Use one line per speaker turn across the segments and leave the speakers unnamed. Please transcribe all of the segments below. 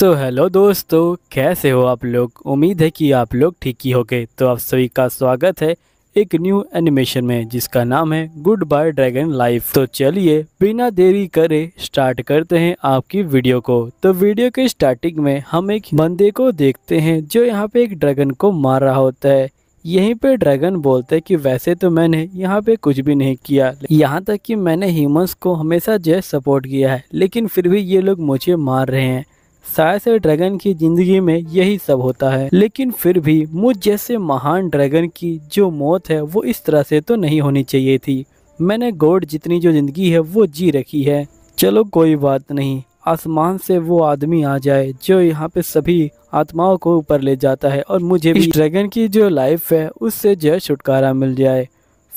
तो हेलो दोस्तों कैसे हो आप लोग उम्मीद है कि आप लोग ठीक ही गए तो आप सभी का स्वागत है एक न्यू एनिमेशन में जिसका नाम है गुड बाय ड्रैगन लाइफ तो चलिए बिना देरी करे स्टार्ट करते हैं आपकी वीडियो को तो वीडियो के स्टार्टिंग में हम एक बंदे को देखते हैं जो यहाँ पे एक ड्रैगन को मार रहा होता है यहीं पे ड्रैगन बोलते हैं कि वैसे तो मैंने यहाँ पे कुछ भी नहीं किया यहाँ तक कि मैंने ह्यूमंस को हमेशा जो सपोर्ट किया है लेकिन फिर भी ये लोग मुझे मार रहे हैं शायद से ड्रैगन की जिंदगी में यही सब होता है लेकिन फिर भी मुझ जैसे महान ड्रैगन की जो मौत है वो इस तरह से तो नहीं होनी चाहिए थी मैंने गोड जितनी जो ज़िंदगी है वो जी रखी है चलो कोई बात नहीं आसमान से वो आदमी आ जाए जो यहाँ पे सभी आत्माओं को ऊपर ले जाता है और मुझे भी ड्रैगन की जो लाइफ है उससे जो छुटकारा मिल जाए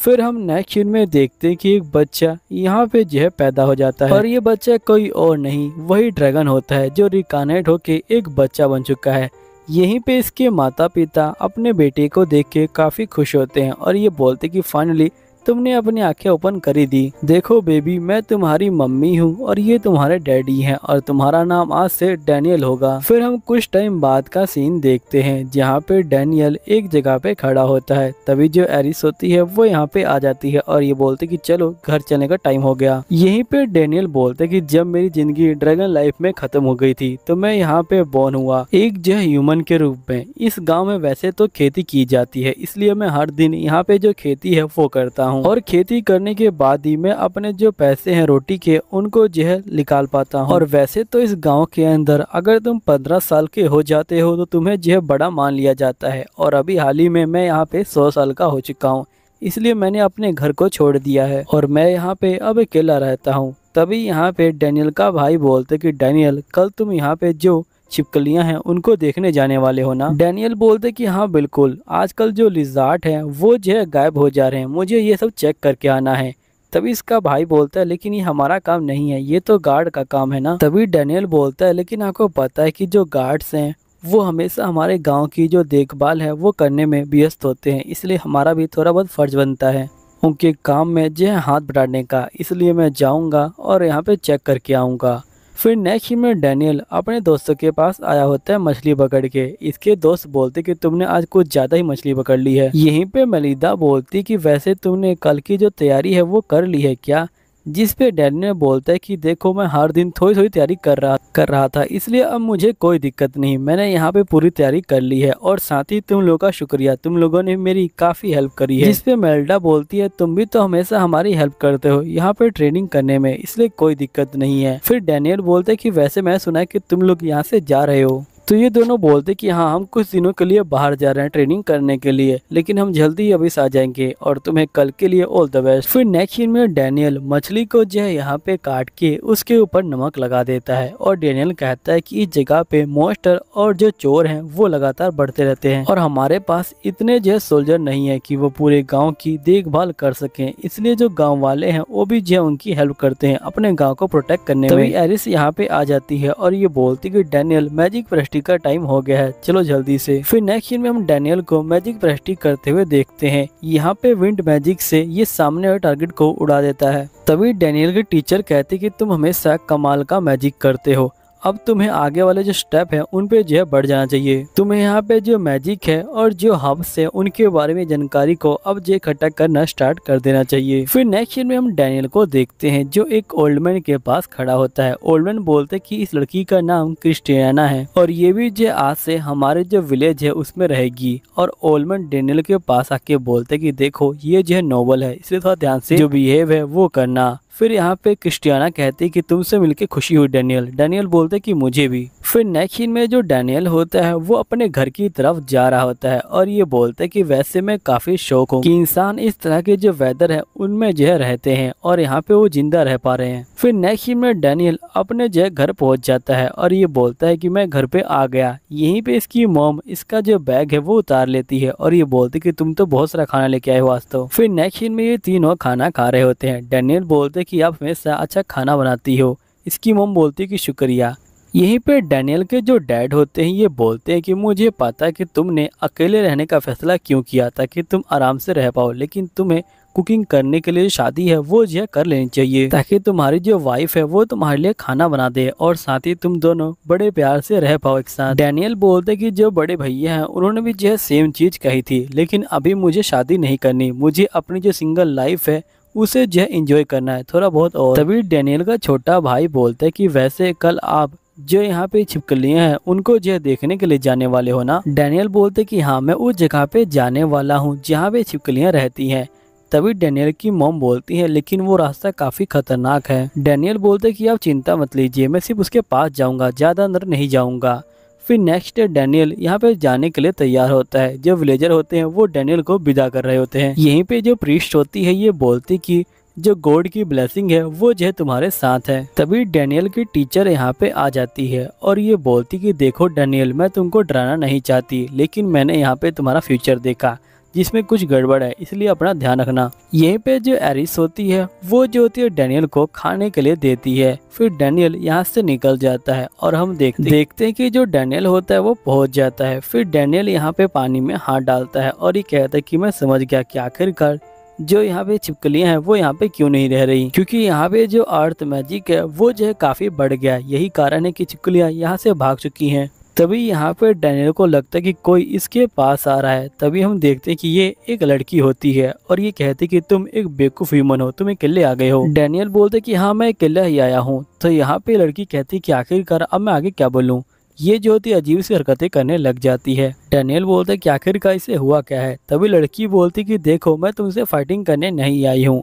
फिर हम नेक्स्ट में देखते हैं कि एक बच्चा यहाँ पे जो है पैदा हो जाता है और ये बच्चा कोई और नहीं वही ड्रैगन होता है जो रिकानेट होके एक बच्चा बन चुका है यहीं पे इसके माता पिता अपने बेटे को देख के काफ़ी खुश होते हैं और ये बोलते कि फाइनली तुमने अपनी आंखें ओपन करी दी देखो बेबी मैं तुम्हारी मम्मी हूँ और ये तुम्हारे डैडी हैं और तुम्हारा नाम आज से डैनियल होगा फिर हम कुछ टाइम बाद का सीन देखते हैं जहाँ पे डैनियल एक जगह पे खड़ा होता है तभी जो एरिस होती है वो यहाँ पे आ जाती है और ये बोलते की चलो घर चलने का टाइम हो गया यही पे डैनियल बोलते की जब मेरी जिंदगी ड्रैगन लाइफ में खत्म हो गई थी तो मैं यहाँ पे बॉर्न हुआ एक जो ह्यूमन के रूप में इस गाँव में वैसे तो खेती की जाती है इसलिए मैं हर दिन यहाँ पे जो खेती है वो करता हूँ और खेती करने के बाद ही मैं अपने जो पैसे हैं रोटी के उनको जो है निकाल पाता हूँ और वैसे तो इस गाँव के अंदर अगर तुम पंद्रह साल के हो जाते हो तो तुम्हें जो है बड़ा मान लिया जाता है और अभी हाल ही में मैं यहाँ पे सौ साल का हो चुका हूँ इसलिए मैंने अपने घर को छोड़ दिया है और मैं यहाँ पे अब अकेला रहता हूँ तभी यहाँ पे डैनियल का भाई बोलते कि डैनियल कल तुम यहाँ पे जो छिपकलियां हैं उनको देखने जाने वाले होना डेनियल डैनियल बोलते कि हाँ बिल्कुल आजकल जो लिजार्ट है वो जो है गायब हो जा रहे हैं मुझे ये सब चेक करके आना है तभी इसका भाई बोलता है लेकिन ये हमारा काम नहीं है ये तो गार्ड का काम है ना तभी डैनियल बोलता है लेकिन आपको पता है कि जो गार्ड्स हैं वो हमेशा हमारे गाँव की जो देखभाल है वो करने में व्यस्त होते हैं इसलिए हमारा भी थोड़ा बहुत फर्ज बनता है उनके काम में जो है हाथ बटाने का इसलिए मैं जाऊंगा और यहाँ पे चेक करके आऊँगा फिर नेक्स्ट में डैनियल अपने दोस्तों के पास आया होता है मछली पकड़ के इसके दोस्त बोलते कि तुमने आज कुछ ज्यादा ही मछली पकड़ ली है यहीं पे मलिदा बोलती कि वैसे तुमने कल की जो तैयारी है वो कर ली है क्या जिस पे डैनी ने बोलता है कि देखो मैं हर दिन थोड़ी थोड़ी तैयारी कर रहा कर रहा था इसलिए अब मुझे कोई दिक्कत नहीं मैंने यहाँ पे पूरी तैयारी कर ली है और साथ ही तुम लोगों का शुक्रिया तुम लोगों ने मेरी काफ़ी हेल्प करी है जिसपे मेल्डा बोलती है तुम भी तो हमेशा हमारी हेल्प करते हो यहाँ पे ट्रेनिंग करने में इसलिए कोई दिक्कत नहीं है फिर डैनियल बोलते की वैसे मैं सुना की तुम लोग यहाँ से जा रहे हो तो ये दोनों बोलते कि हाँ हम कुछ दिनों के लिए बाहर जा रहे हैं ट्रेनिंग करने के लिए लेकिन हम जल्दी ही आ जाएंगे और तुम्हें कल के लिए ऑल द बेस्ट फिर नेक्स्ट सीन में डैनियल मछली को जो है यहाँ पे काट के उसके ऊपर नमक लगा देता है और डैनियल कहता है कि इस जगह पे मोस्टर और जो चोर हैं वो लगातार बढ़ते रहते हैं और हमारे पास इतने जो है सोल्जर नहीं है की वो पूरे गाँव की देखभाल कर सके इसलिए जो गाँव वाले है वो भी जो है उनकी हेल्प करते हैं अपने गाँव को प्रोटेक्ट करने में एरिस यहाँ पे आ जाती है और ये बोलती की डैनियल मैजिक प्रेस्टिक का टाइम हो गया है चलो जल्दी से फिर नेक्स्ट सीन में हम डेनियल को मैजिक प्रेस्टिक करते हुए देखते हैं यहाँ पे विंड मैजिक से ये सामने वाले टारगेट को उड़ा देता है तभी डेनियल के टीचर कहते कि तुम हमेशा कमाल का मैजिक करते हो अब तुम्हें आगे वाले जो स्टेप है उन पे जो है बढ़ जाना चाहिए तुम्हें यहाँ पे जो मैजिक है और जो हब्स है उनके बारे में जानकारी को अब जो इकट्ठा करना स्टार्ट कर देना चाहिए फिर नेक्स्ट ईयर में हम डैनियल को देखते हैं जो एक ओल्ड मैन के पास खड़ा होता है ओल्ड मैन बोलते की इस लड़की का नाम क्रिस्टियाना है और ये भी जो आज से हमारे जो विलेज है उसमें रहेगी और ओल्ड मैन डैनियल के पास आके बोलते की देखो ये जो है नोबल है इसलिए थोड़ा ध्यान से जो बिहेव है वो करना फिर यहाँ पे क्रिस्टियाना कहती कि तुमसे मिलके खुशी हुई डैनियल डैनियल बोलते कि मुझे भी फिर नेक्स्ट में जो डैनियल होता है वो अपने घर की तरफ जा रहा होता है और ये बोलते कि वैसे मैं काफ़ी शौक हूँ कि इंसान इस तरह के जो वेदर है उनमें जो है रहते हैं और यहाँ पे वो जिंदा रह पा रहे हैं फिर नेक्स्ट में डैनियल अपने जो घर पहुँच जाता है और ये बोलता है की मैं घर पे आ गया यही पे इसकी मोम इसका जो बैग है वो उतार लेती है और ये बोलते की तुम तो बहुत सारा खाना लेके आए हो वास्तव तो। फिर नेक्स्ट में ये तीनों खाना खा रहे होते हैं डैनियल बोलते जिससे कि आप हमेशा अच्छा खाना बनाती हो इसकी मोम बोलती कि शुक्रिया यहीं पे डैनियल के जो डैड होते हैं ये बोलते हैं कि मुझे पता कि तुमने अकेले रहने का फैसला क्यों किया ताकि तुम आराम से रह पाओ लेकिन तुम्हें कुकिंग करने के लिए शादी है वो जो कर लेनी चाहिए ताकि तुम्हारी जो वाइफ है वो तुम्हारे लिए खाना बना दे और साथ ही तुम दोनों बड़े प्यार से रह पाओ एक साथ डैनियल बोलते कि जो बड़े भैया हैं उन्होंने भी जो है सेम चीज़ कही थी लेकिन अभी मुझे शादी नहीं करनी मुझे अपनी जो सिंगल लाइफ है उसे जो है इंजॉय करना है थोड़ा बहुत और तभी डेनियल का छोटा भाई बोलता है कि वैसे कल आप जो यहाँ पे छिपकलियाँ हैं उनको जो देखने के लिए जाने वाले हो ना डेनियल बोलते कि हाँ मैं उस जगह पे जाने वाला हूँ जहाँ पे छिपकलियाँ रहती हैं तभी डेनियल की मोम बोलती है लेकिन वो रास्ता काफी खतरनाक है डेनियल बोलते कि आप चिंता मत लीजिए मैं सिर्फ उसके पास जाऊंगा ज्यादा अंदर नहीं जाऊंगा फिर नेक्स्ट डे डैनियल यहाँ पे जाने के लिए तैयार होता है जो विलेजर होते हैं वो डैनियल को विदा कर रहे होते हैं यहीं पे जो प्रीस्ट होती है ये बोलती कि जो गॉड की ब्लेसिंग है वो जो है तुम्हारे साथ है तभी डैनियल की टीचर यहाँ पे आ जाती है और ये बोलती कि देखो डैनियल मैं तुमको डराना नहीं चाहती लेकिन मैंने यहाँ पे तुम्हारा फ्यूचर देखा जिसमें कुछ गड़बड़ है इसलिए अपना ध्यान रखना यहीं पे जो एरिस होती है वो जो होती है डेनियल को खाने के लिए देती है फिर डेनियल यहाँ से निकल जाता है और हम देख देखते हैं कि जो डैनियल होता है वो पहुंच जाता है फिर डैनियल यहाँ पे पानी में हाथ डालता है और ये कहता है की मैं समझ गया की आखिरकार जो यहाँ पे छिपकलियाँ हैं वो यहाँ पे क्यों नहीं रह रही क्योंकि यहाँ पे जो अर्थ मैजिक है वो जो है काफी बढ़ गया यही कारण है कि छिपकलियाँ यहाँ से भाग चुकी हैं तभी यहाँ पर डैनियल को लगता है कि कोई इसके पास आ रहा है तभी हम देखते हैं कि ये एक लड़की होती है और ये कहती कि तुम एक बेवकूफ़ ह्यूमन हो तुम अकेले आ गए हो डैनियल बोलते कि हाँ मैं अकेले ही आया हूँ तो यहाँ पे लड़की कहती कि आखिरकार अब मैं आगे क्या बोलूँ ये जो होती अजीब सी हरकतें करने लग जाती है डैनियल बोलते कि आखिरकार इसे हुआ क्या है तभी लड़की बोलती कि देखो मैं तुमसे फाइटिंग करने नहीं आई हूँ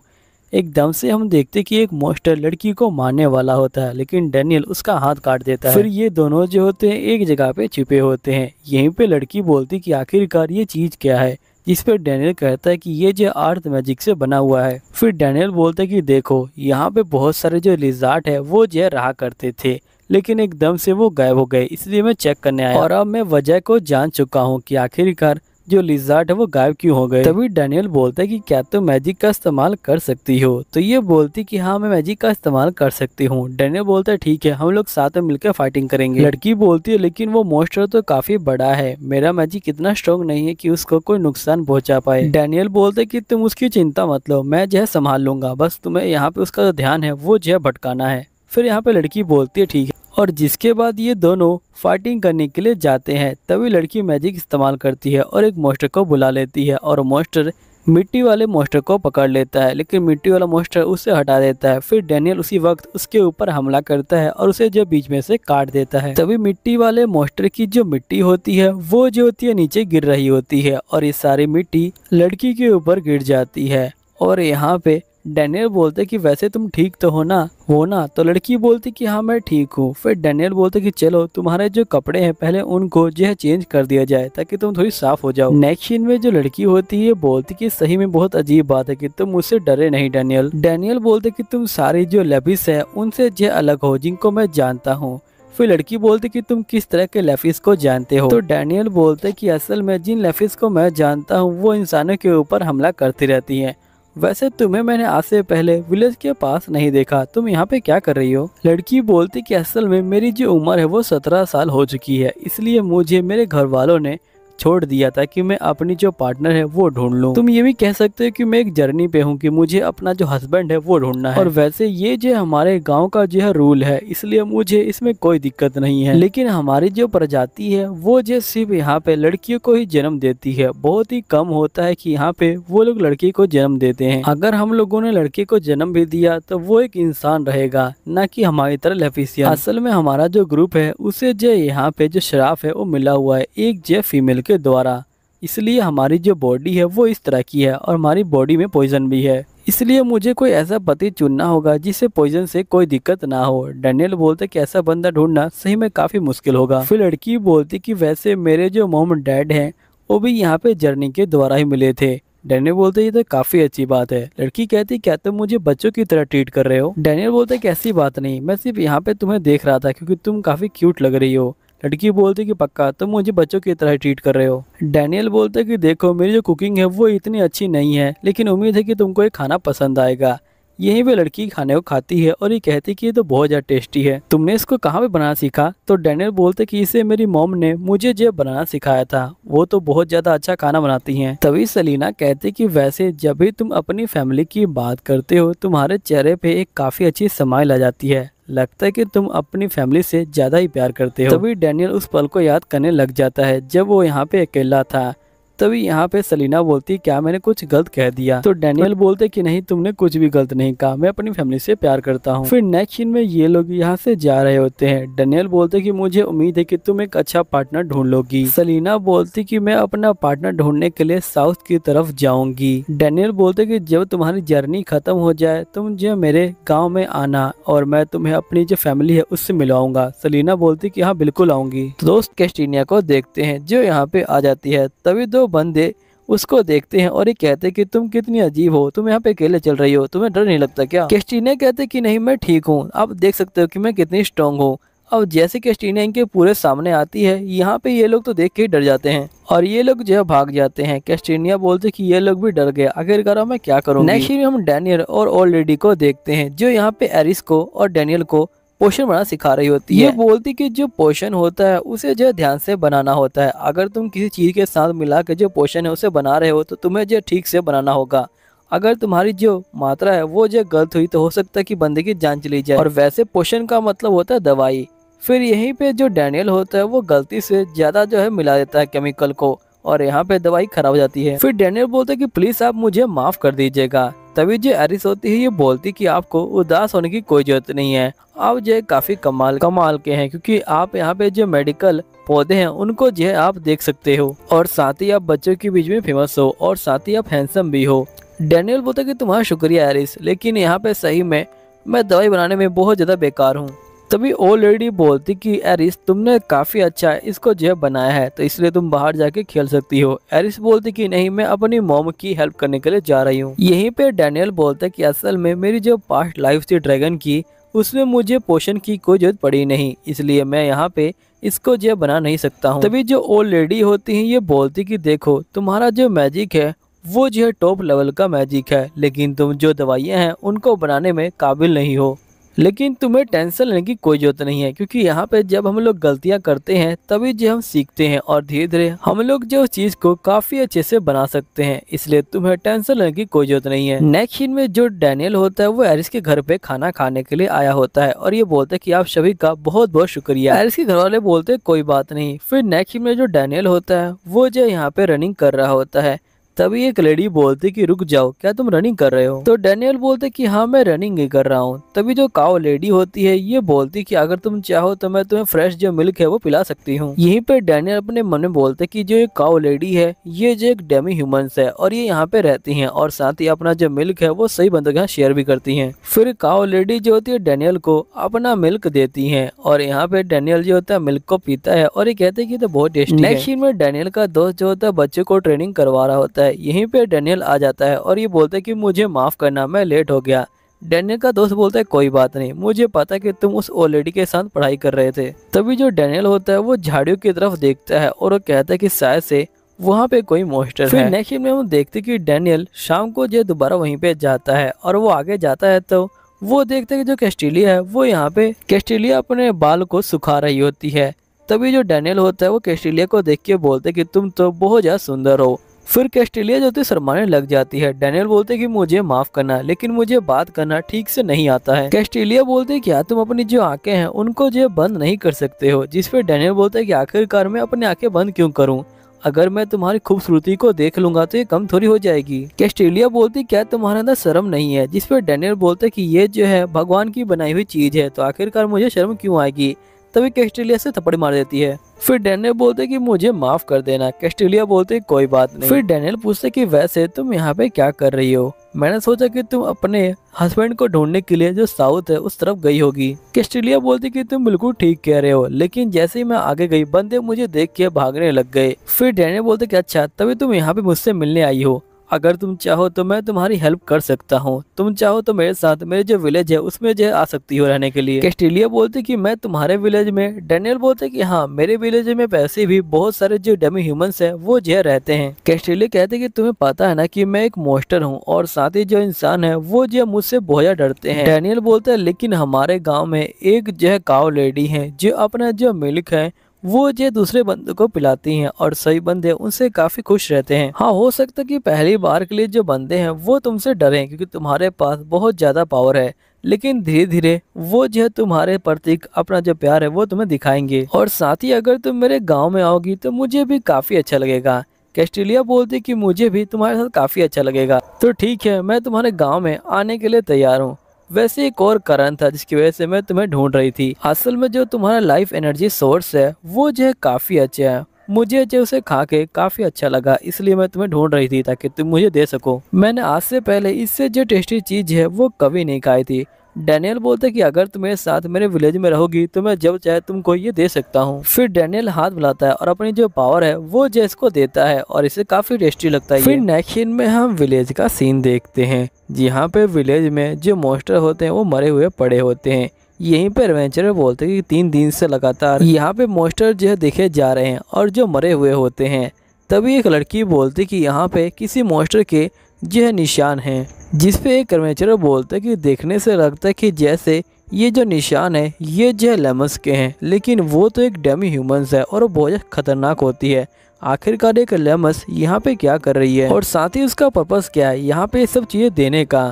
एकदम से हम देखते कि एक मोस्टर लड़की को मारने वाला होता है लेकिन डेनियल उसका हाथ काट देता है फिर ये दोनों जो होते हैं एक जगह पे छिपे होते हैं यहीं पे लड़की बोलती कि आखिरकार ये चीज़ क्या है जिस पर डेनियल कहता है कि ये जो आर्थ मैजिक से बना हुआ है फिर डैनियल बोलता है कि देखो यहाँ पे बहुत सारे जो रिजार्ट है वो जो रहा करते थे लेकिन एकदम से वो गायब हो गए इसलिए मैं चेक करने आया और अब मैं वजह को जान चुका हूँ कि आखिरकार जो लिजार्ट है वो गायब क्यों हो गए तभी डैनियल बोलता है कि क्या तुम तो मैजिक का इस्तेमाल कर सकती हो तो ये बोलती कि हाँ मैं मैजिक का इस्तेमाल कर सकती हूँ डैनियल बोलता है ठीक है हम लोग साथ में मिलकर फाइटिंग करेंगे लड़की बोलती है लेकिन वो मोस्टर तो काफी बड़ा है मेरा मैजिक इतना स्ट्रॉन्ग नहीं है की उसको कोई नुकसान पहुँचा पाए डैनियल बोलते की तुम उसकी चिंता मत लो मैं जो संभाल लूंगा बस तुम्हें यहाँ पे उसका जो ध्यान है वो जो है भटकाना है फिर यहाँ पे लड़की बोलती है ठीक है और जिसके बाद ये दोनों फाइटिंग करने के लिए जाते हैं तभी लड़की मैजिक इस्तेमाल करती है और एक मोस्टर को बुला लेती है और मोस्टर मिट्टी वाले मोस्टर को पकड़ लेता है लेकिन मिट्टी वाला मोस्टर उसे हटा देता है फिर डैनियल उसी वक्त उसके ऊपर हमला करता है और उसे जो बीच में से काट देता है तभी मिट्टी वाले मोस्टर की जो मिट्टी होती है वो जो होती है नीचे गिर रही होती है और ये सारी मिट्टी लड़की के ऊपर गिर जाती है और यहाँ पे डैनियल बोलते कि वैसे तुम ठीक तो हो ना हो ना तो लड़की बोलती कि हाँ मैं ठीक हूँ फिर डैनियल बोलते कि चलो तुम्हारे जो कपड़े हैं पहले उनको जो है चेंज कर दिया जाए ताकि तुम थोड़ी साफ हो जाओ नेक्स्ट सीन में जो लड़की होती है बोलती कि सही में बहुत अजीब बात है कि तुम मुझसे डरे नहीं डैनियल डैनियल बोलते कि तुम सारी जो लेबिस है उनसे जो अलग हो जिनको मैं जानता हूँ फिर लड़की बोलती कि तुम किस तरह के लेफिस को जानते हो तो डैनियल बोलते कि असल में जिन लेफिस को मैं जानता हूँ वो इंसानों के ऊपर हमला करती रहती हैं वैसे तुम्हें मैंने आज से पहले विलेज के पास नहीं देखा तुम यहाँ पे क्या कर रही हो लड़की बोलती कि असल में मेरी जो उम्र है वो सत्रह साल हो चुकी है इसलिए मुझे मेरे घर वालों ने छोड़ दिया था ताकि मैं अपनी जो पार्टनर है वो ढूंढ लूँ तुम ये भी कह सकते हो कि मैं एक जर्नी पे हूँ कि मुझे अपना जो हस्बैंड है वो ढूंढना है और वैसे ये जो हमारे गाँव का जो है रूल है इसलिए मुझे इसमें कोई दिक्कत नहीं है लेकिन हमारी जो प्रजाति है वो जो सिर्फ यहाँ पे लड़कियों को ही जन्म देती है बहुत ही कम होता है की यहाँ पे वो लोग लड़की को जन्म देते हैं अगर हम लोगों ने लड़की को जन्म भी दिया तो वो एक इंसान रहेगा न की हमारी तरह लेफिसिया असल में हमारा जो ग्रुप है उसे जो यहाँ पे जो शराफ है वो मिला हुआ है एक जो फीमेल के द्वारा इसलिए हमारी जो बॉडी है वो इस तरह की है और हमारी बॉडी में पॉइजन भी है इसलिए मुझे कोई ऐसा पति चुनना होगा जिसे पॉइजन से कोई दिक्कत ना हो डैनियल बोलते कि ऐसा बंदा ढूंढना सही में काफ़ी मुश्किल होगा फिर लड़की बोलती कि वैसे मेरे जो मोम डैड हैं वो भी यहाँ पे जर्नी के द्वारा ही मिले थे डैनियल बोलते ये तो काफ़ी अच्छी बात है लड़की कहती क्या तुम तो मुझे बच्चों की तरह ट्रीट कर रहे हो डैनियल बोलते कैसी बात नहीं मैं सिर्फ यहाँ पे तुम्हें देख रहा था क्योंकि तुम काफ़ी क्यूट लग रही हो लड़की बोलती कि पक्का तुम तो मुझे बच्चों की तरह ट्रीट कर रहे हो डैनियल बोलते कि देखो मेरी जो कुकिंग है वो इतनी अच्छी नहीं है लेकिन उम्मीद है कि तुमको ये खाना पसंद आएगा यही वे लड़की खाने को खाती है और ये कहती कि ये तो बहुत ज़्यादा टेस्टी है तुमने इसको कहाँ पे बनाना सीखा तो डैनियल बोलते कि इसे मेरी मोम ने मुझे जो बनाना सिखाया था वो तो बहुत ज़्यादा अच्छा खाना बनाती हैं तभी सलीना कहते कि वैसे जब भी तुम अपनी फैमिली की बात करते हो तुम्हारे चेहरे पे एक काफ़ी अच्छी समाइल आ जाती है लगता है कि तुम अपनी फैमिली से ज़्यादा ही प्यार करते हो तभी डैनियल उस पल को याद करने लग जाता है जब वो यहाँ पे अकेला था तभी यहाँ पे सलीना बोलती क्या मैंने कुछ गलत कह दिया तो डैनियल बोलते की नहीं तुमने कुछ भी गलत नहीं कहा मैं अपनी फैमिली से प्यार करता हूँ फिर नेक्स्ट सीन में ये लोग यहाँ से जा रहे होते हैं डैनियल बोलते की मुझे उम्मीद है की तुम एक अच्छा पार्टनर ढूंढ लोगी सलीना बोलती की मैं अपना पार्टनर ढूंढने के लिए साउथ की तरफ जाऊंगी डैनियल बोलते की जब तुम्हारी जर्नी खत्म हो जाए तुम जो मेरे गाँव में आना और मैं तुम्हें अपनी जो फैमिली है उससे मिलवाऊंगा सलीना बोलती की हाँ बिल्कुल आऊंगी तो दोस्त कैस्टीनिया को देखते हैं जो यहाँ पे आ जाती है तभी दो बंदे उसको देखते हैं और ये कहते हैं कि तुम कितनी अजीब हो तुम यहाँ पे अकेले चल रही हो तुम्हें डर नहीं लगता क्या कैस्टीना कहते कि नहीं मैं ठीक हूँ आप देख सकते हो कि मैं कितनी स्ट्रांग हूँ अब जैसे कैस्टीना इनके पूरे सामने आती है यहाँ पे ये लोग तो देख के ही डर जाते हैं और ये लोग जो है भाग जाते हैं कैस्टीनिया बोलते कि ये लोग भी डर गए आखिरकार मैं क्या करूँ नेक्स्ट हम डैनियल और ओल्ड लेडी को देखते हैं जो यहाँ पे एरिस को और डैनियल को पोषण बनाना सिखा रही होती है ये बोलती कि जो पोषण होता है उसे जो ध्यान से बनाना होता है अगर तुम किसी चीज़ के साथ मिला के जो पोषण है उसे बना रहे हो तो तुम्हें जो ठीक से बनाना होगा अगर तुम्हारी जो मात्रा है वो जो गलत हुई तो हो सकता है कि बंदे की जान चली जाए और वैसे पोषण का मतलब होता है दवाई फिर यहीं पे जो डैनियल होता है वो गलती से ज़्यादा जो है मिला देता है केमिकल को और यहाँ पे दवाई खराब हो जाती है फिर डैनियल बोलते है कि प्लीज़ आप मुझे माफ़ कर दीजिएगा तभी जो एरिस होती है ये बोलती कि आपको उदास होने की कोई जरूरत नहीं है आप जो काफी कमाल कमाल के हैं क्योंकि आप यहाँ पे जो मेडिकल पौधे हैं उनको जो है आप देख सकते हो और साथ ही आप बच्चों के बीच में फेमस हो और साथ ही आप हैंसम भी हो डेनियल बोलता की तुम्हारा शुक्रिया एरिस लेकिन यहाँ पे सही में मैं दवाई बनाने में बहुत ज़्यादा बेकार हूँ तभी वो लेडी बोलती कि एरिस तुमने काफ़ी अच्छा इसको जेब बनाया है तो इसलिए तुम बाहर जाके खेल सकती हो एरिस बोलती कि नहीं मैं अपनी मोम की हेल्प करने के लिए जा रही हूँ यहीं पे डैनियल बोलता कि असल में मेरी जो पास्ट लाइफ थी ड्रैगन की उसमें मुझे पोषण की कोई जरूरत पड़ी नहीं इसलिए मैं यहाँ पे इसको जो बना नहीं सकता हूँ तभी जो ओल्ड लेडी होती है ये बोलती की देखो तुम्हारा जो मैजिक है वो जो है टॉप लेवल का मैजिक है लेकिन तुम जो दवाइयाँ हैं उनको बनाने में काबिल नहीं हो लेकिन तुम्हें टेंशन लेने की कोई ज़रूरत नहीं है क्योंकि यहाँ पे जब हम लोग गलतियाँ करते हैं तभी जो हम सीखते हैं और धीरे धीरे हम लोग जो चीज़ को काफ़ी अच्छे से बना सकते हैं इसलिए तुम्हें टेंशन लेने की कोई ज़रूरत नहीं है नेक्स्ट सीन में जो डैनियल होता है वो एरिस के घर पे खाना खाने के लिए आया होता है और ये बोलते है की आप सभी का बहुत बहुत शुक्रिया एरिस के घर वाले बोलते कोई बात नहीं फिर नेक्स्ट सीन में जो डैनियल होता है वो जो यहाँ पे रनिंग कर रहा होता है तभी एक लेडी बोलती कि रुक जाओ क्या तुम रनिंग कर रहे हो तो डेनियल बोलते कि हाँ मैं रनिंग ही कर रहा हूँ तभी जो काओ लेडी होती है ये बोलती कि अगर तुम चाहो तो मैं तुम्हें फ्रेश जो मिल्क है वो पिला सकती हूँ यहीं पे डैनियल अपने मन में बोलते कि जो एक काओ लेडी है ये जो एक डेमी ह्यूमन है और ये यहाँ पे रहती है और साथ ही अपना जो मिल्क है वो सही बंदों के यहाँ शेयर भी करती है फिर काओ लेडी जो होती है डेनियल को अपना मिल्क देती है और यहाँ पे डेनियल जो होता है मिल्क को पीता है और ये कहते हैं कि तो बहुत टेस्ट नेक्स्ट में डेनियल का दोस्त जो होता है बच्चे को ट्रेनिंग करवा रहा होता है जाता है यहीं पे डैनियल आ जाता है और ये बोलता है कि मुझे माफ़ करना मैं लेट हो गया डैनियल का दोस्त बोलता है कोई बात नहीं मुझे पता है कि तुम उस ओल लेडी के साथ पढ़ाई कर रहे थे तभी जो डैनियल होता है वो झाड़ियों की तरफ देखता है और वो कहता है कि शायद से वहाँ पे कोई मोस्टर है नेक्स्ट में हम देखते हैं कि डैनियल शाम को जो दोबारा वहीं पे जाता है और वो आगे जाता है तो वो देखते हैं कि जो कैस्टीलिया है वो यहाँ पे कैस्टीलिया अपने बाल को सुखा रही होती है तभी जो डैनियल होता है वो कैस्टीलिया को देख के बोलते कि तुम तो बहुत ज़्यादा सुंदर हो फिर कैस्टेलिया जो शर्माने लग जाती है डैनियल बोलते कि मुझे माफ करना लेकिन मुझे बात करना ठीक से नहीं आता है कैस्टेलिया बोलते क्या तुम अपनी जो आंखें हैं उनको जो बंद नहीं कर सकते हो जिसपे डैनियल बोलते कि आखिरकार मैं अपनी आंखें बंद क्यों करूं अगर मैं तुम्हारी खूबसूरती को देख लूंगा तो ये कम थोड़ी हो जाएगी कैस्टेलिया बोलती क्या तुम्हारे अंदर शर्म नहीं है जिस पर डैनियल बोलते कि ये जो है भगवान की बनाई हुई चीज है तो आखिरकार मुझे शर्म क्यों आएगी तभी कैस्टेलिया से थप्पड़ मार देती है फिर डैनियल बोलते कि मुझे माफ कर देना कैस्टेलिया बोलते कोई बात नहीं फिर डैनियल पूछते कि वैसे तुम यहाँ पे क्या कर रही हो मैंने सोचा कि तुम अपने हस्बैंड को ढूंढने के लिए जो साउथ है उस तरफ गई होगी कैस्टेलिया बोलती कि तुम बिल्कुल ठीक कह रहे हो लेकिन जैसे ही मैं आगे गई बंदे मुझे देख के भागने लग गए फिर डैनियल बोलते कि अच्छा तभी तुम यहाँ पे मुझसे मिलने आई हो अगर तुम चाहो तो मैं तुम्हारी हेल्प कर सकता हूँ तुम चाहो तो मेरे साथ मेरे जो विलेज है उसमें जो आ सकती हो रहने के लिए कैस्टिलिया बोलते कि मैं तुम्हारे विलेज में डेनियल बोलते कि हाँ मेरे विलेज में वैसे भी बहुत सारे जो डमी ह्यूमंस है वो जो रहते हैं कैस्टिलिया कहते की तुम्हें पता है ना की मैं एक मोस्टर हूँ और साथ ही जो इंसान है वो जो मुझसे बहुत डरते हैं डेनियल बोलते है लेकिन हमारे गाँव में एक जो है काव लेडी है जो अपना जो मिल्क है वो जो दूसरे बंदे को पिलाती हैं और सही बंदे उनसे काफ़ी खुश रहते हैं हाँ हो सकता है कि पहली बार के लिए जो बंदे हैं वो तुमसे डरें क्योंकि तुम्हारे पास बहुत ज़्यादा पावर है लेकिन धीरे धीरे वो जो है तुम्हारे प्रतीक अपना जो प्यार है वो तुम्हें दिखाएंगे और साथ ही अगर तुम मेरे गाँव में आओगी तो मुझे भी काफ़ी अच्छा लगेगा कैस्ट्रेलिया बोलती की मुझे भी तुम्हारे साथ काफ़ी अच्छा लगेगा तो ठीक है मैं तुम्हारे गाँव में आने के लिए तैयार हूँ वैसे एक और कारण था जिसकी वजह से मैं तुम्हें ढूंढ रही थी असल में जो तुम्हारा लाइफ एनर्जी सोर्स है वो जो है काफ़ी अच्छा है मुझे जो उसे खा के काफ़ी अच्छा लगा इसलिए मैं तुम्हें ढूंढ रही थी ताकि तुम मुझे दे सको मैंने आज से पहले इससे जो टेस्टी चीज़ है वो कभी नहीं खाई थी डैनियल बोलते कि अगर तुम मेरे साथ मेरे विलेज में रहोगी तो मैं जब चाहे तुमको ये दे सकता हूँ फिर डैनियल हाथ बुलाता है और अपनी जो पावर है वो जेस को देता है और इसे काफी टेस्टी लगता है फिर नेक्स्ट में हम विलेज का सीन देखते हैं जहाँ पे विलेज में जो मोस्टर होते हैं वो मरे हुए पड़े होते हैं यहीं पे एडवेंचर बोलते हैं कि तीन दिन से लगातार यहाँ पे मोस्टर जो है देखे जा रहे हैं और जो मरे हुए होते हैं तभी एक लड़की बोलती कि यहाँ पे किसी मोस्टर के यह निशान है जिस पे एक कर्मचारी बोलता है कि देखने से लगता है कि जैसे ये जो निशान है ये जो है लेमस के हैं लेकिन वो तो एक डेमी ह्यूमंस है और बहुत खतरनाक होती है आखिरकार एक लेमस यहाँ पे क्या कर रही है और साथ ही उसका पर्पस क्या है यहाँ पे ये सब चीज़ें देने का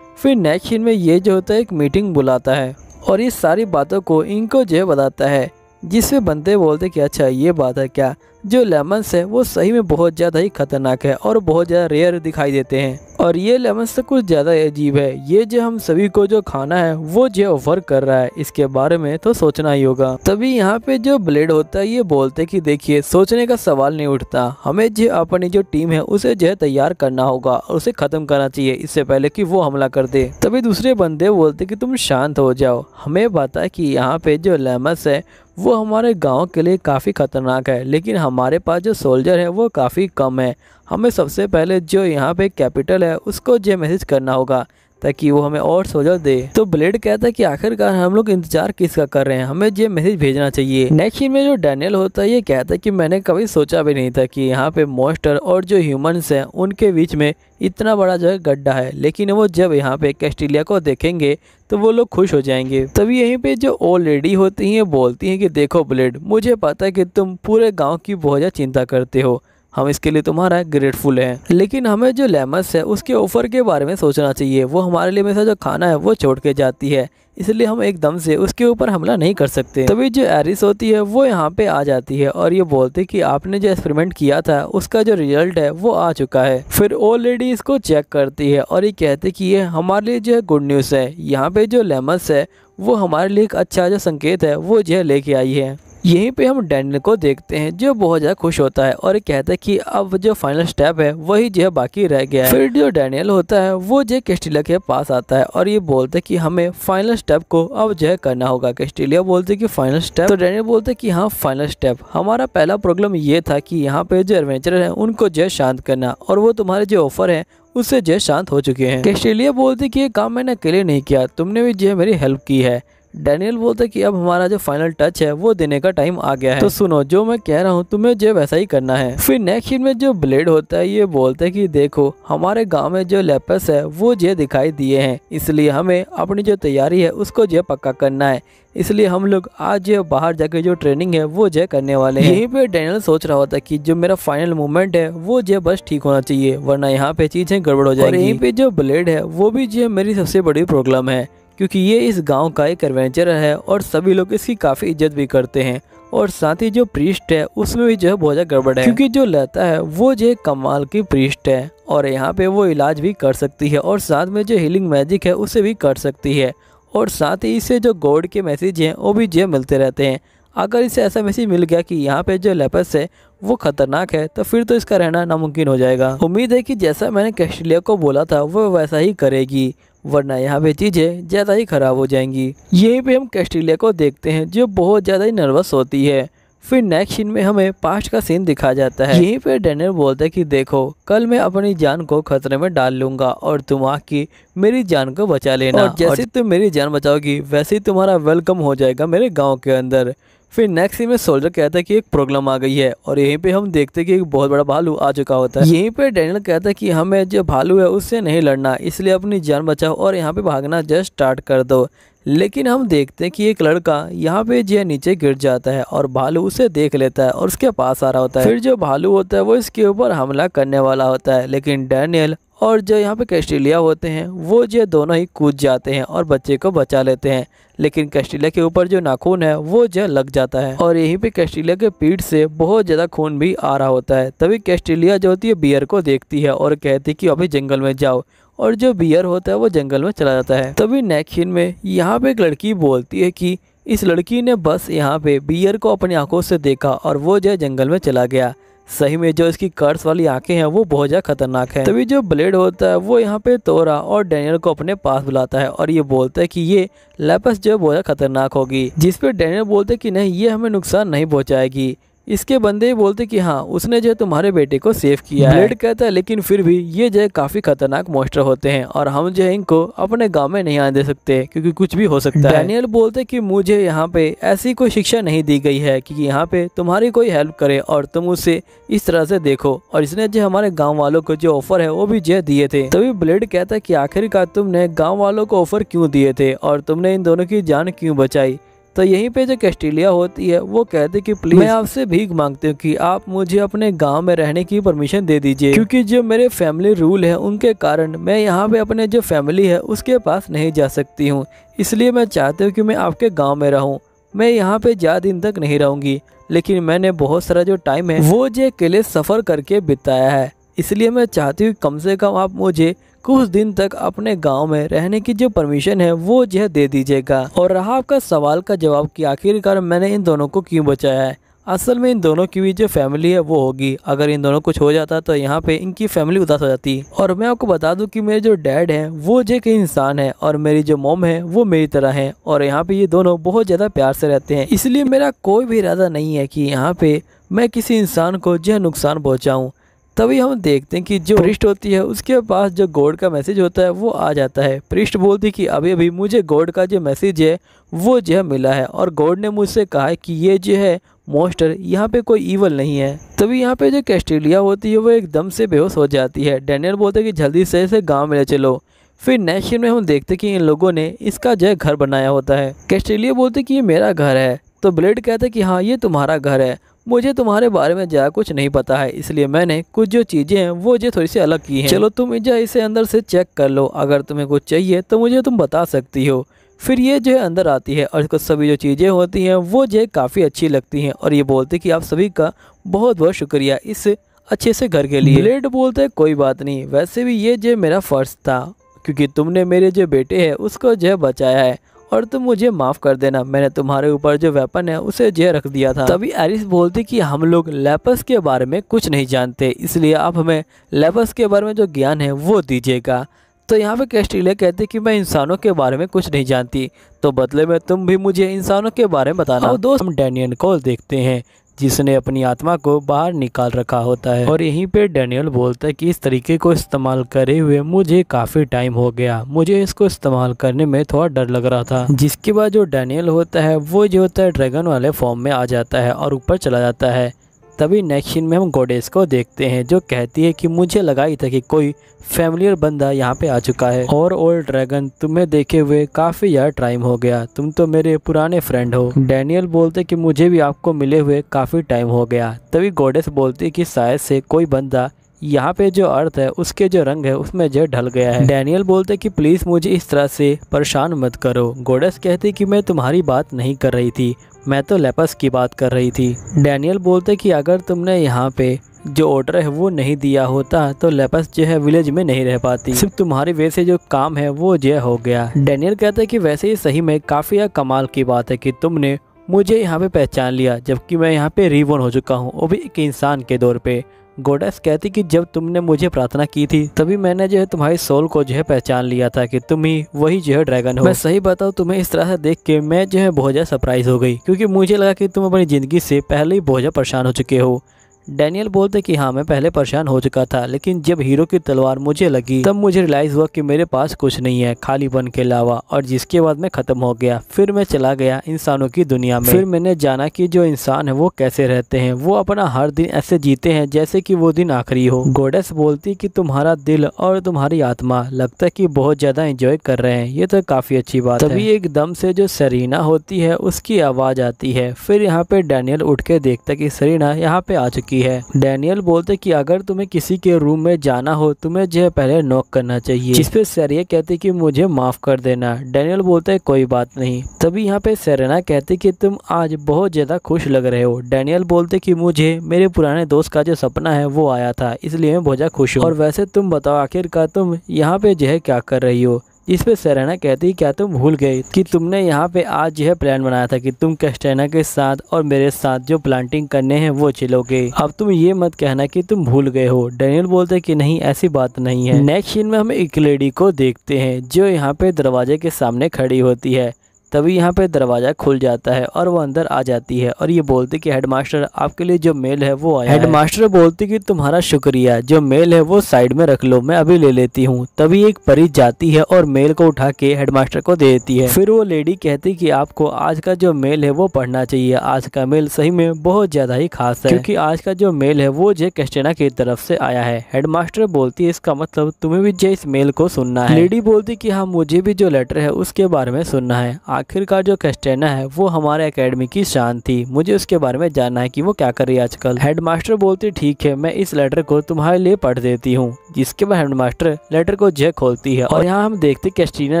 फिर नेक्स्ट दिन में ये जो होता है एक मीटिंग बुलाता है और ये सारी बातों को इनको जो बताता है जिसपे बनते बोलते कि अच्छा ये बात है क्या जो लेमन्स है वो सही में बहुत ज़्यादा ही खतरनाक है और बहुत ज़्यादा रेयर दिखाई देते हैं और ये लेमन से तो कुछ ज़्यादा अजीब है ये जो हम सभी को जो खाना है वो जो ऑफर कर रहा है इसके बारे में तो सोचना ही होगा तभी यहाँ पे जो ब्लेड होता है ये बोलते कि देखिए सोचने का सवाल नहीं उठता हमें जो अपनी जो टीम है उसे जो है तैयार करना होगा और उसे खत्म करना चाहिए इससे पहले कि वो हमला कर दे तभी दूसरे बंदे बोलते कि तुम शांत हो जाओ हमें पता है कि यहाँ पे जो लेमस है वो हमारे गांव के लिए काफ़ी ख़तरनाक है लेकिन हमारे पास जो सोल्जर है वो काफ़ी कम है हमें सबसे पहले जो यहाँ पे कैपिटल है उसको जे मैसेज करना होगा ताकि वो हमें और सोजर दे तो ब्लेड कहता है कि आखिरकार हम लोग इंतजार किसका कर रहे हैं हमें ये मैसेज भेजना चाहिए नेक्स्ट में जो डैनियल होता है ये कहता है कि मैंने कभी सोचा भी नहीं था कि यहाँ पे मोस्टर और जो ह्यूमंस हैं उनके बीच में इतना बड़ा जो है गड्ढा है लेकिन वो जब यहाँ पे कैस्टिलिया को देखेंगे तो वो लोग खुश हो जाएंगे तभी यहीं पे जो ओल्ड लेडी होती हैं बोलती हैं कि देखो ब्लेड मुझे पता है कि तुम पूरे गांव की बहुत ज़्यादा चिंता करते हो हम इसके लिए तुम्हारा ग्रेटफुल हैं लेकिन हमें जो लेमस है उसके ऑफर के बारे में सोचना चाहिए वो हमारे लिए हमेशा जो खाना है वो छोड़ के जाती है इसलिए हम एकदम से उसके ऊपर हमला नहीं कर सकते तभी जो एरिस होती है वो यहाँ पे आ जाती है और ये बोलते कि आपने जो एक्सपेरिमेंट किया था उसका जो रिजल्ट है वो आ चुका है फिर ऑलरेडी लेडी इसको चेक करती है और ये कहते कि ये हमारे लिए जो है गुड न्यूज़ है यहाँ पे जो लेमस है वो हमारे लिए एक अच्छा जो संकेत है वो जो है लेके आई है यहीं पे हम डैनियल को देखते हैं जो बहुत ज़्यादा खुश होता है और कहता है कि अब जो फाइनल स्टेप है वही जो है बाकी रह गया है फिर जो डैनियल होता है वो जो कैस्टिलिया के पास आता है और ये बोलते हैं कि हमें फाइनल स्टेप को अब जो है करना होगा कैस्टिलिया बोलते कि फाइनल स्टेप तो डैनियल बोलते कि हाँ फाइनल स्टेप हमारा पहला प्रॉब्लम ये था कि यहाँ पे जो एडवेंचर है उनको जो शांत करना और वो तुम्हारे जो ऑफर है उससे जो शांत हो चुके हैं कैस्टिलिया बोलते कि ये काम मैंने अकेले नहीं किया तुमने भी जो मेरी हेल्प की है डैनियल बोलते कि अब हमारा जो फाइनल टच है वो देने का टाइम आ गया है तो सुनो जो मैं कह रहा हूँ तुम्हें जो वैसा ही करना है फिर नेक्स्ट में जो ब्लेड होता है ये बोलता है कि देखो हमारे गांव में जो लेपस है वो जे दिखाई दिए हैं इसलिए हमें अपनी जो तैयारी है उसको जो पक्का करना है इसलिए हम लोग आज जो बाहर जाके जो ट्रेनिंग है वो जय करने वाले हैं यहीं पे डैनियल सोच रहा होता कि जो मेरा फाइनल मूवमेंट है वो जय बस ठीक होना चाहिए वरना यहाँ पे चीजें गड़बड़ हो जाएगी यहीं पे जो ब्लेड है वो भी जो मेरी सबसे बड़ी प्रॉब्लम है क्योंकि ये इस गांव का एक एडवेंचर है और सभी लोग इसकी काफ़ी इज्जत भी करते हैं और साथ ही जो प्रिस्ट है उसमें भी जो है बहुत गड़बड़ है क्योंकि जो लता है वो जो कमाल की प्रिस्ट है और यहाँ पे वो इलाज भी कर सकती है और साथ में जो हीलिंग मैजिक है उसे भी कर सकती है और साथ ही इसे जो गॉड के मैसेज हैं वो भी जो मिलते रहते हैं अगर इसे ऐसा मैसेज मिल गया कि यहाँ पे जो लेपस है वो खतरनाक है तो फिर तो इसका रहना नामुमकिन हो जाएगा उम्मीद है कि जैसा मैंने कैस्ट्रेलिया को बोला था वो वैसा ही करेगी वरना यहाँ पे चीज़ें ज़्यादा ही ख़राब हो जाएंगी यहीं पे हम कैस्ट्रेलिया को देखते हैं जो बहुत ज़्यादा ही नर्वस होती है फिर नेक्स्ट सीन में हमें पास्ट का सीन दिखा जाता है यहीं पे डेनियल बोलता है कि देखो कल मैं अपनी जान को खतरे में डाल लूंगा और तुम आकी मेरी जान को बचा लेना और जैसे और... तुम मेरी जान बचाओगी वैसे ही तुम्हारा वेलकम हो जाएगा मेरे गांव के अंदर फिर नेक्स्ट में सोल्जर कहता है कि एक प्रॉब्लम आ गई है और यहीं पे हम देखते हैं कि एक बहुत बड़ा भालू आ चुका होता है यहीं पे डैनियल कहता है कि हमें जो भालू है उससे नहीं लड़ना इसलिए अपनी जान बचाओ और यहाँ पे भागना जस्ट स्टार्ट कर दो लेकिन हम देखते हैं कि एक लड़का यहाँ पे जो नीचे गिर जाता है और भालू उसे देख लेता है और उसके पास आ रहा होता है फिर जो भालू होता है वो इसके ऊपर हमला करने वाला होता है लेकिन डैनियल और जो यहाँ पे कैस्टिलिया होते हैं वो जो दोनों ही कूद जाते हैं और बच्चे को बचा लेते हैं लेकिन कैस्टिलिया के ऊपर जो नाखून है वो जो लग जाता है और यहीं पे कैस्टिलिया के पीठ से बहुत ज़्यादा खून भी आ रहा होता है तभी कैस्टिलिया जो होती है बियर को देखती है और कहती है कि अभी जंगल में जाओ और जो बियर होता है वो जंगल में चला जाता है तभी नैकिन में यहाँ पे एक लड़की बोलती है कि इस लड़की ने बस यहाँ पे बियर को अपनी आंखों से देखा और वो जो जंगल में चला गया सही में जो इसकी कर्स वाली आंखें हैं वो बहुत ज़्यादा खतरनाक है तभी जो ब्लेड होता है वो यहाँ पे तोरा और डेनियल को अपने पास बुलाता है और ये बोलता है कि ये लेपस जो है बहुत ज़्यादा खतरनाक होगी जिसपे डेनियल बोलते है कि नहीं ये हमें नुकसान नहीं पहुँचाएगी इसके बंदे बोलते कि हाँ उसने जो तुम्हारे बेटे को सेव किया है ब्लेड कहता है लेकिन फिर भी ये जो काफ़ी खतरनाक मोस्टर होते हैं और हम जो है इनको अपने गांव में नहीं आने दे सकते क्योंकि कुछ भी हो सकता है डैनियल बोलते कि मुझे यहाँ पे ऐसी कोई शिक्षा नहीं दी गई है कि यहाँ पे तुम्हारी कोई हेल्प करे और तुम उसे इस तरह से देखो और इसने जो हमारे गाँव वालों को जो ऑफर है वो भी जो दिए थे तभी ब्लेड कहता है की आखिरकार तुमने गाँव वालों को ऑफर क्यूँ दिए थे और तुमने इन दोनों की जान क्यों बचाई तो यहीं पे जो कैस्टिलिया होती है वो कहते कि प्लीज मैं आपसे भीख मांगती हूँ कि आप मुझे अपने गांव में रहने की परमिशन दे दीजिए क्योंकि जो मेरे फैमिली रूल है उनके कारण मैं यहाँ पे अपने जो फैमिली है उसके पास नहीं जा सकती हूँ इसलिए मैं चाहती हूँ कि मैं आपके गाँव में रहूँ मैं यहाँ पे ज़्यादा दिन तक नहीं रहूँगी लेकिन मैंने बहुत सारा जो टाइम है वो जो अकेले सफ़र करके बिताया है इसलिए मैं चाहती हूँ कम से कम आप मुझे कुछ दिन तक अपने गाँव में रहने की जो परमिशन है वो यह दे दीजिएगा और रहा आपका सवाल का जवाब की आखिरकार मैंने इन दोनों को क्यों बचाया है असल में इन दोनों की भी जो फैमिली है वो होगी अगर इन दोनों कुछ हो जाता तो यहाँ पे इनकी फैमिली उदास हो जाती और मैं आपको बता दूँ कि मेरे जो डैड हैं वो जे के इंसान है और मेरी जो मोम है वो मेरी तरह है और यहाँ पे ये दोनों बहुत ज़्यादा प्यार से रहते हैं इसलिए मेरा कोई भी इरादा नहीं है कि यहाँ पे मैं किसी इंसान को जो नुकसान पहुँचाऊँ तभी हम देखते हैं कि जो पृष्ठ होती है उसके पास जो गॉड का मैसेज होता है वो आ जाता है पृष्ठ बोलती कि अभी अभी मुझे गॉड का जो मैसेज है वो जो है मिला है और गॉड ने मुझसे कहा है कि ये जो है मोस्टर यहाँ पे कोई ईवल नहीं है तभी यहाँ पे जो कैस्ट्रेलिया होती है वो एकदम से बेहोश हो जाती है डैनियल बोलते हैं कि जल्दी से इसे गाँव में ले चलो फिर नेक्स्ट में हम देखते कि इन लोगों ने इसका जो घर बनाया होता है कैस्ट्रेलिया बोलते कि ये मेरा घर है तो ब्लेड कहते कि हाँ ये तुम्हारा घर है मुझे तुम्हारे बारे में ज़्यादा कुछ नहीं पता है इसलिए मैंने कुछ जो चीज़ें हैं वो जो थोड़ी सी अलग की हैं चलो तुम जो इसे अंदर से चेक कर लो अगर तुम्हें कुछ चाहिए तो मुझे तुम बता सकती हो फिर ये जो है अंदर आती है और इसको सभी जो चीज़ें होती हैं वो जो है काफ़ी अच्छी लगती हैं और ये बोलते कि आप सभी का बहुत बहुत शुक्रिया इस अच्छे से घर के लिए लेट बोलते कोई बात नहीं वैसे भी ये जो मेरा फ़र्ज़ था क्योंकि तुमने मेरे जो बेटे है उसको जो है बचाया है और तुम मुझे माफ़ कर देना मैंने तुम्हारे ऊपर जो वेपन है उसे जे रख दिया था तभी एरिस बोलती कि हम लोग लेपस के बारे में कुछ नहीं जानते इसलिए आप हमें लेपस के बारे में जो ज्ञान है वो दीजिएगा तो यहाँ पे कैस्टीले कहते कि मैं इंसानों के बारे में कुछ नहीं जानती तो बदले में तुम भी मुझे इंसानों के बारे में बताना हाँ, दोस्त हम डैनियन को देखते हैं जिसने अपनी आत्मा को बाहर निकाल रखा होता है और यहीं पे डैनियल बोलता है कि इस तरीके को इस्तेमाल करे हुए मुझे काफ़ी टाइम हो गया मुझे इसको इस्तेमाल करने में थोड़ा डर लग रहा था जिसके बाद जो डैनियल होता है वो जो होता है ड्रैगन वाले फॉर्म में आ जाता है और ऊपर चला जाता है तभी नेक्स्ट सीन में हम गोडेस को देखते हैं जो कहती है कि मुझे लगा ही था कि कोई फैमिलियर बंदा यहाँ पे आ चुका है और ओल्ड ड्रैगन तुम्हें देखे हुए काफी यार टाइम हो गया तुम तो मेरे पुराने फ्रेंड हो डैनियल बोलते कि मुझे भी आपको मिले हुए काफी टाइम हो गया तभी गोडेस बोलती कि शायद से कोई बंदा यहाँ पे जो अर्थ है उसके जो रंग है उसमें जो ढल गया है डैनियल बोलते कि प्लीज़ मुझे इस तरह से परेशान मत करो गोडेस कहती कि मैं तुम्हारी बात नहीं कर रही थी मैं तो लेपस की बात कर रही थी डैनियल बोलते कि अगर तुमने यहाँ पे जो ऑर्डर है वो नहीं दिया होता तो लेपस जो है विलेज में नहीं रह पाती सिर्फ तुम्हारी वजह से जो काम है वो जय हो गया डैनियल कहते कि वैसे ही सही में काफ़ी कमाल की बात है कि तुमने मुझे यहाँ पे पहचान लिया जबकि मैं यहाँ पे रिवोन हो चुका हूँ वो भी एक इंसान के दौर पे गोडेस कहती कि जब तुमने मुझे प्रार्थना की थी तभी मैंने जो है तुम्हारी सोल को जो है पहचान लिया था कि तुम ही वही जो है ड्रैगन हो मैं सही बताऊँ तुम्हें इस तरह से देख के मैं जो है बहुत ज़्यादा सरप्राइज हो गई क्योंकि मुझे लगा कि तुम अपनी ज़िंदगी से पहले ही बहुत ज़्यादा परेशान हो चुके हो डैनियल बोलते कि हाँ मैं पहले परेशान हो चुका था लेकिन जब हीरो की तलवार मुझे लगी तब मुझे रिलाइज हुआ कि मेरे पास कुछ नहीं है खालीपन के अलावा और जिसके बाद मैं ख़त्म हो गया फिर मैं चला गया इंसानों की दुनिया में फिर मैंने जाना कि जो इंसान है वो कैसे रहते हैं वो अपना हर दिन ऐसे जीते हैं जैसे की वो दिन आखिरी हो गोडेस बोलती की तुम्हारा दिल और तुम्हारी आत्मा लगता है की बहुत ज़्यादा इंजॉय कर रहे हैं ये तो काफ़ी अच्छी बात तभी एकदम से जो सरीना होती है उसकी आवाज़ आती है फिर यहाँ पे डैनियल उठ के देखता की सरीना यहाँ पे आ चुकी चुकी है डैनियल बोलते कि अगर तुम्हें किसी के रूम में जाना हो तुम्हें जो है पहले नॉक करना चाहिए पे सरिया कहती कि मुझे माफ कर देना डैनियल बोलते कोई बात नहीं तभी यहाँ पे सरना कहती कि तुम आज बहुत ज्यादा खुश लग रहे हो डैनियल बोलते कि मुझे मेरे पुराने दोस्त का जो सपना है वो आया था इसलिए मैं बहुत खुश हूँ और वैसे तुम बताओ आखिरकार तुम यहाँ पे जो है क्या कर रही हो इस पे सरेना कहती है क्या तुम भूल गए कि तुमने यहाँ पे आज यह प्लान बनाया था कि तुम कैस्टेना के साथ और मेरे साथ जो प्लांटिंग करने हैं वो चलोगे अब तुम ये मत कहना कि तुम भूल गए हो डेनियल बोलते कि नहीं ऐसी बात नहीं है नेक्स्ट सीन में हम एक लेडी को देखते हैं जो यहाँ पे दरवाजे के सामने खड़ी होती है तभी यहाँ पे दरवाज़ा खुल जाता है और वो अंदर आ जाती है और ये बोलती कि हेडमास्टर आपके लिए जो मेल है वो आया हेडमास्टर बोलती कि तुम्हारा शुक्रिया जो मेल है वो साइड में रख लो मैं अभी ले लेती हूँ तभी एक परी जाती है और मेल को उठा के हेडमास्टर को दे देती है फिर वो लेडी कहती कि आपको आज का जो मेल है वो पढ़ना चाहिए आज का मेल सही में बहुत ज्यादा ही खास है क्योंकि आज का जो मेल है वो जय कैस्टेना की तरफ से आया है हेडमास्टर बोलती है इसका मतलब तुम्हें भी जय इस मेल को सुनना है लेडी बोलती की हाँ मुझे भी जो लेटर है उसके बारे में सुनना है आखिरकार जो कैस्टेना है वो हमारे अकेडमी की शान थी मुझे उसके बारे में जानना है कि वो क्या कर रही है आजकल हेडमास्टर बोलते ठीक है मैं इस लेटर को तुम्हारे लिए पढ़ देती हूँ जिसके बाद हेडमास्टर लेटर को जय खोलती है और यहाँ हम देखते कैस्टीना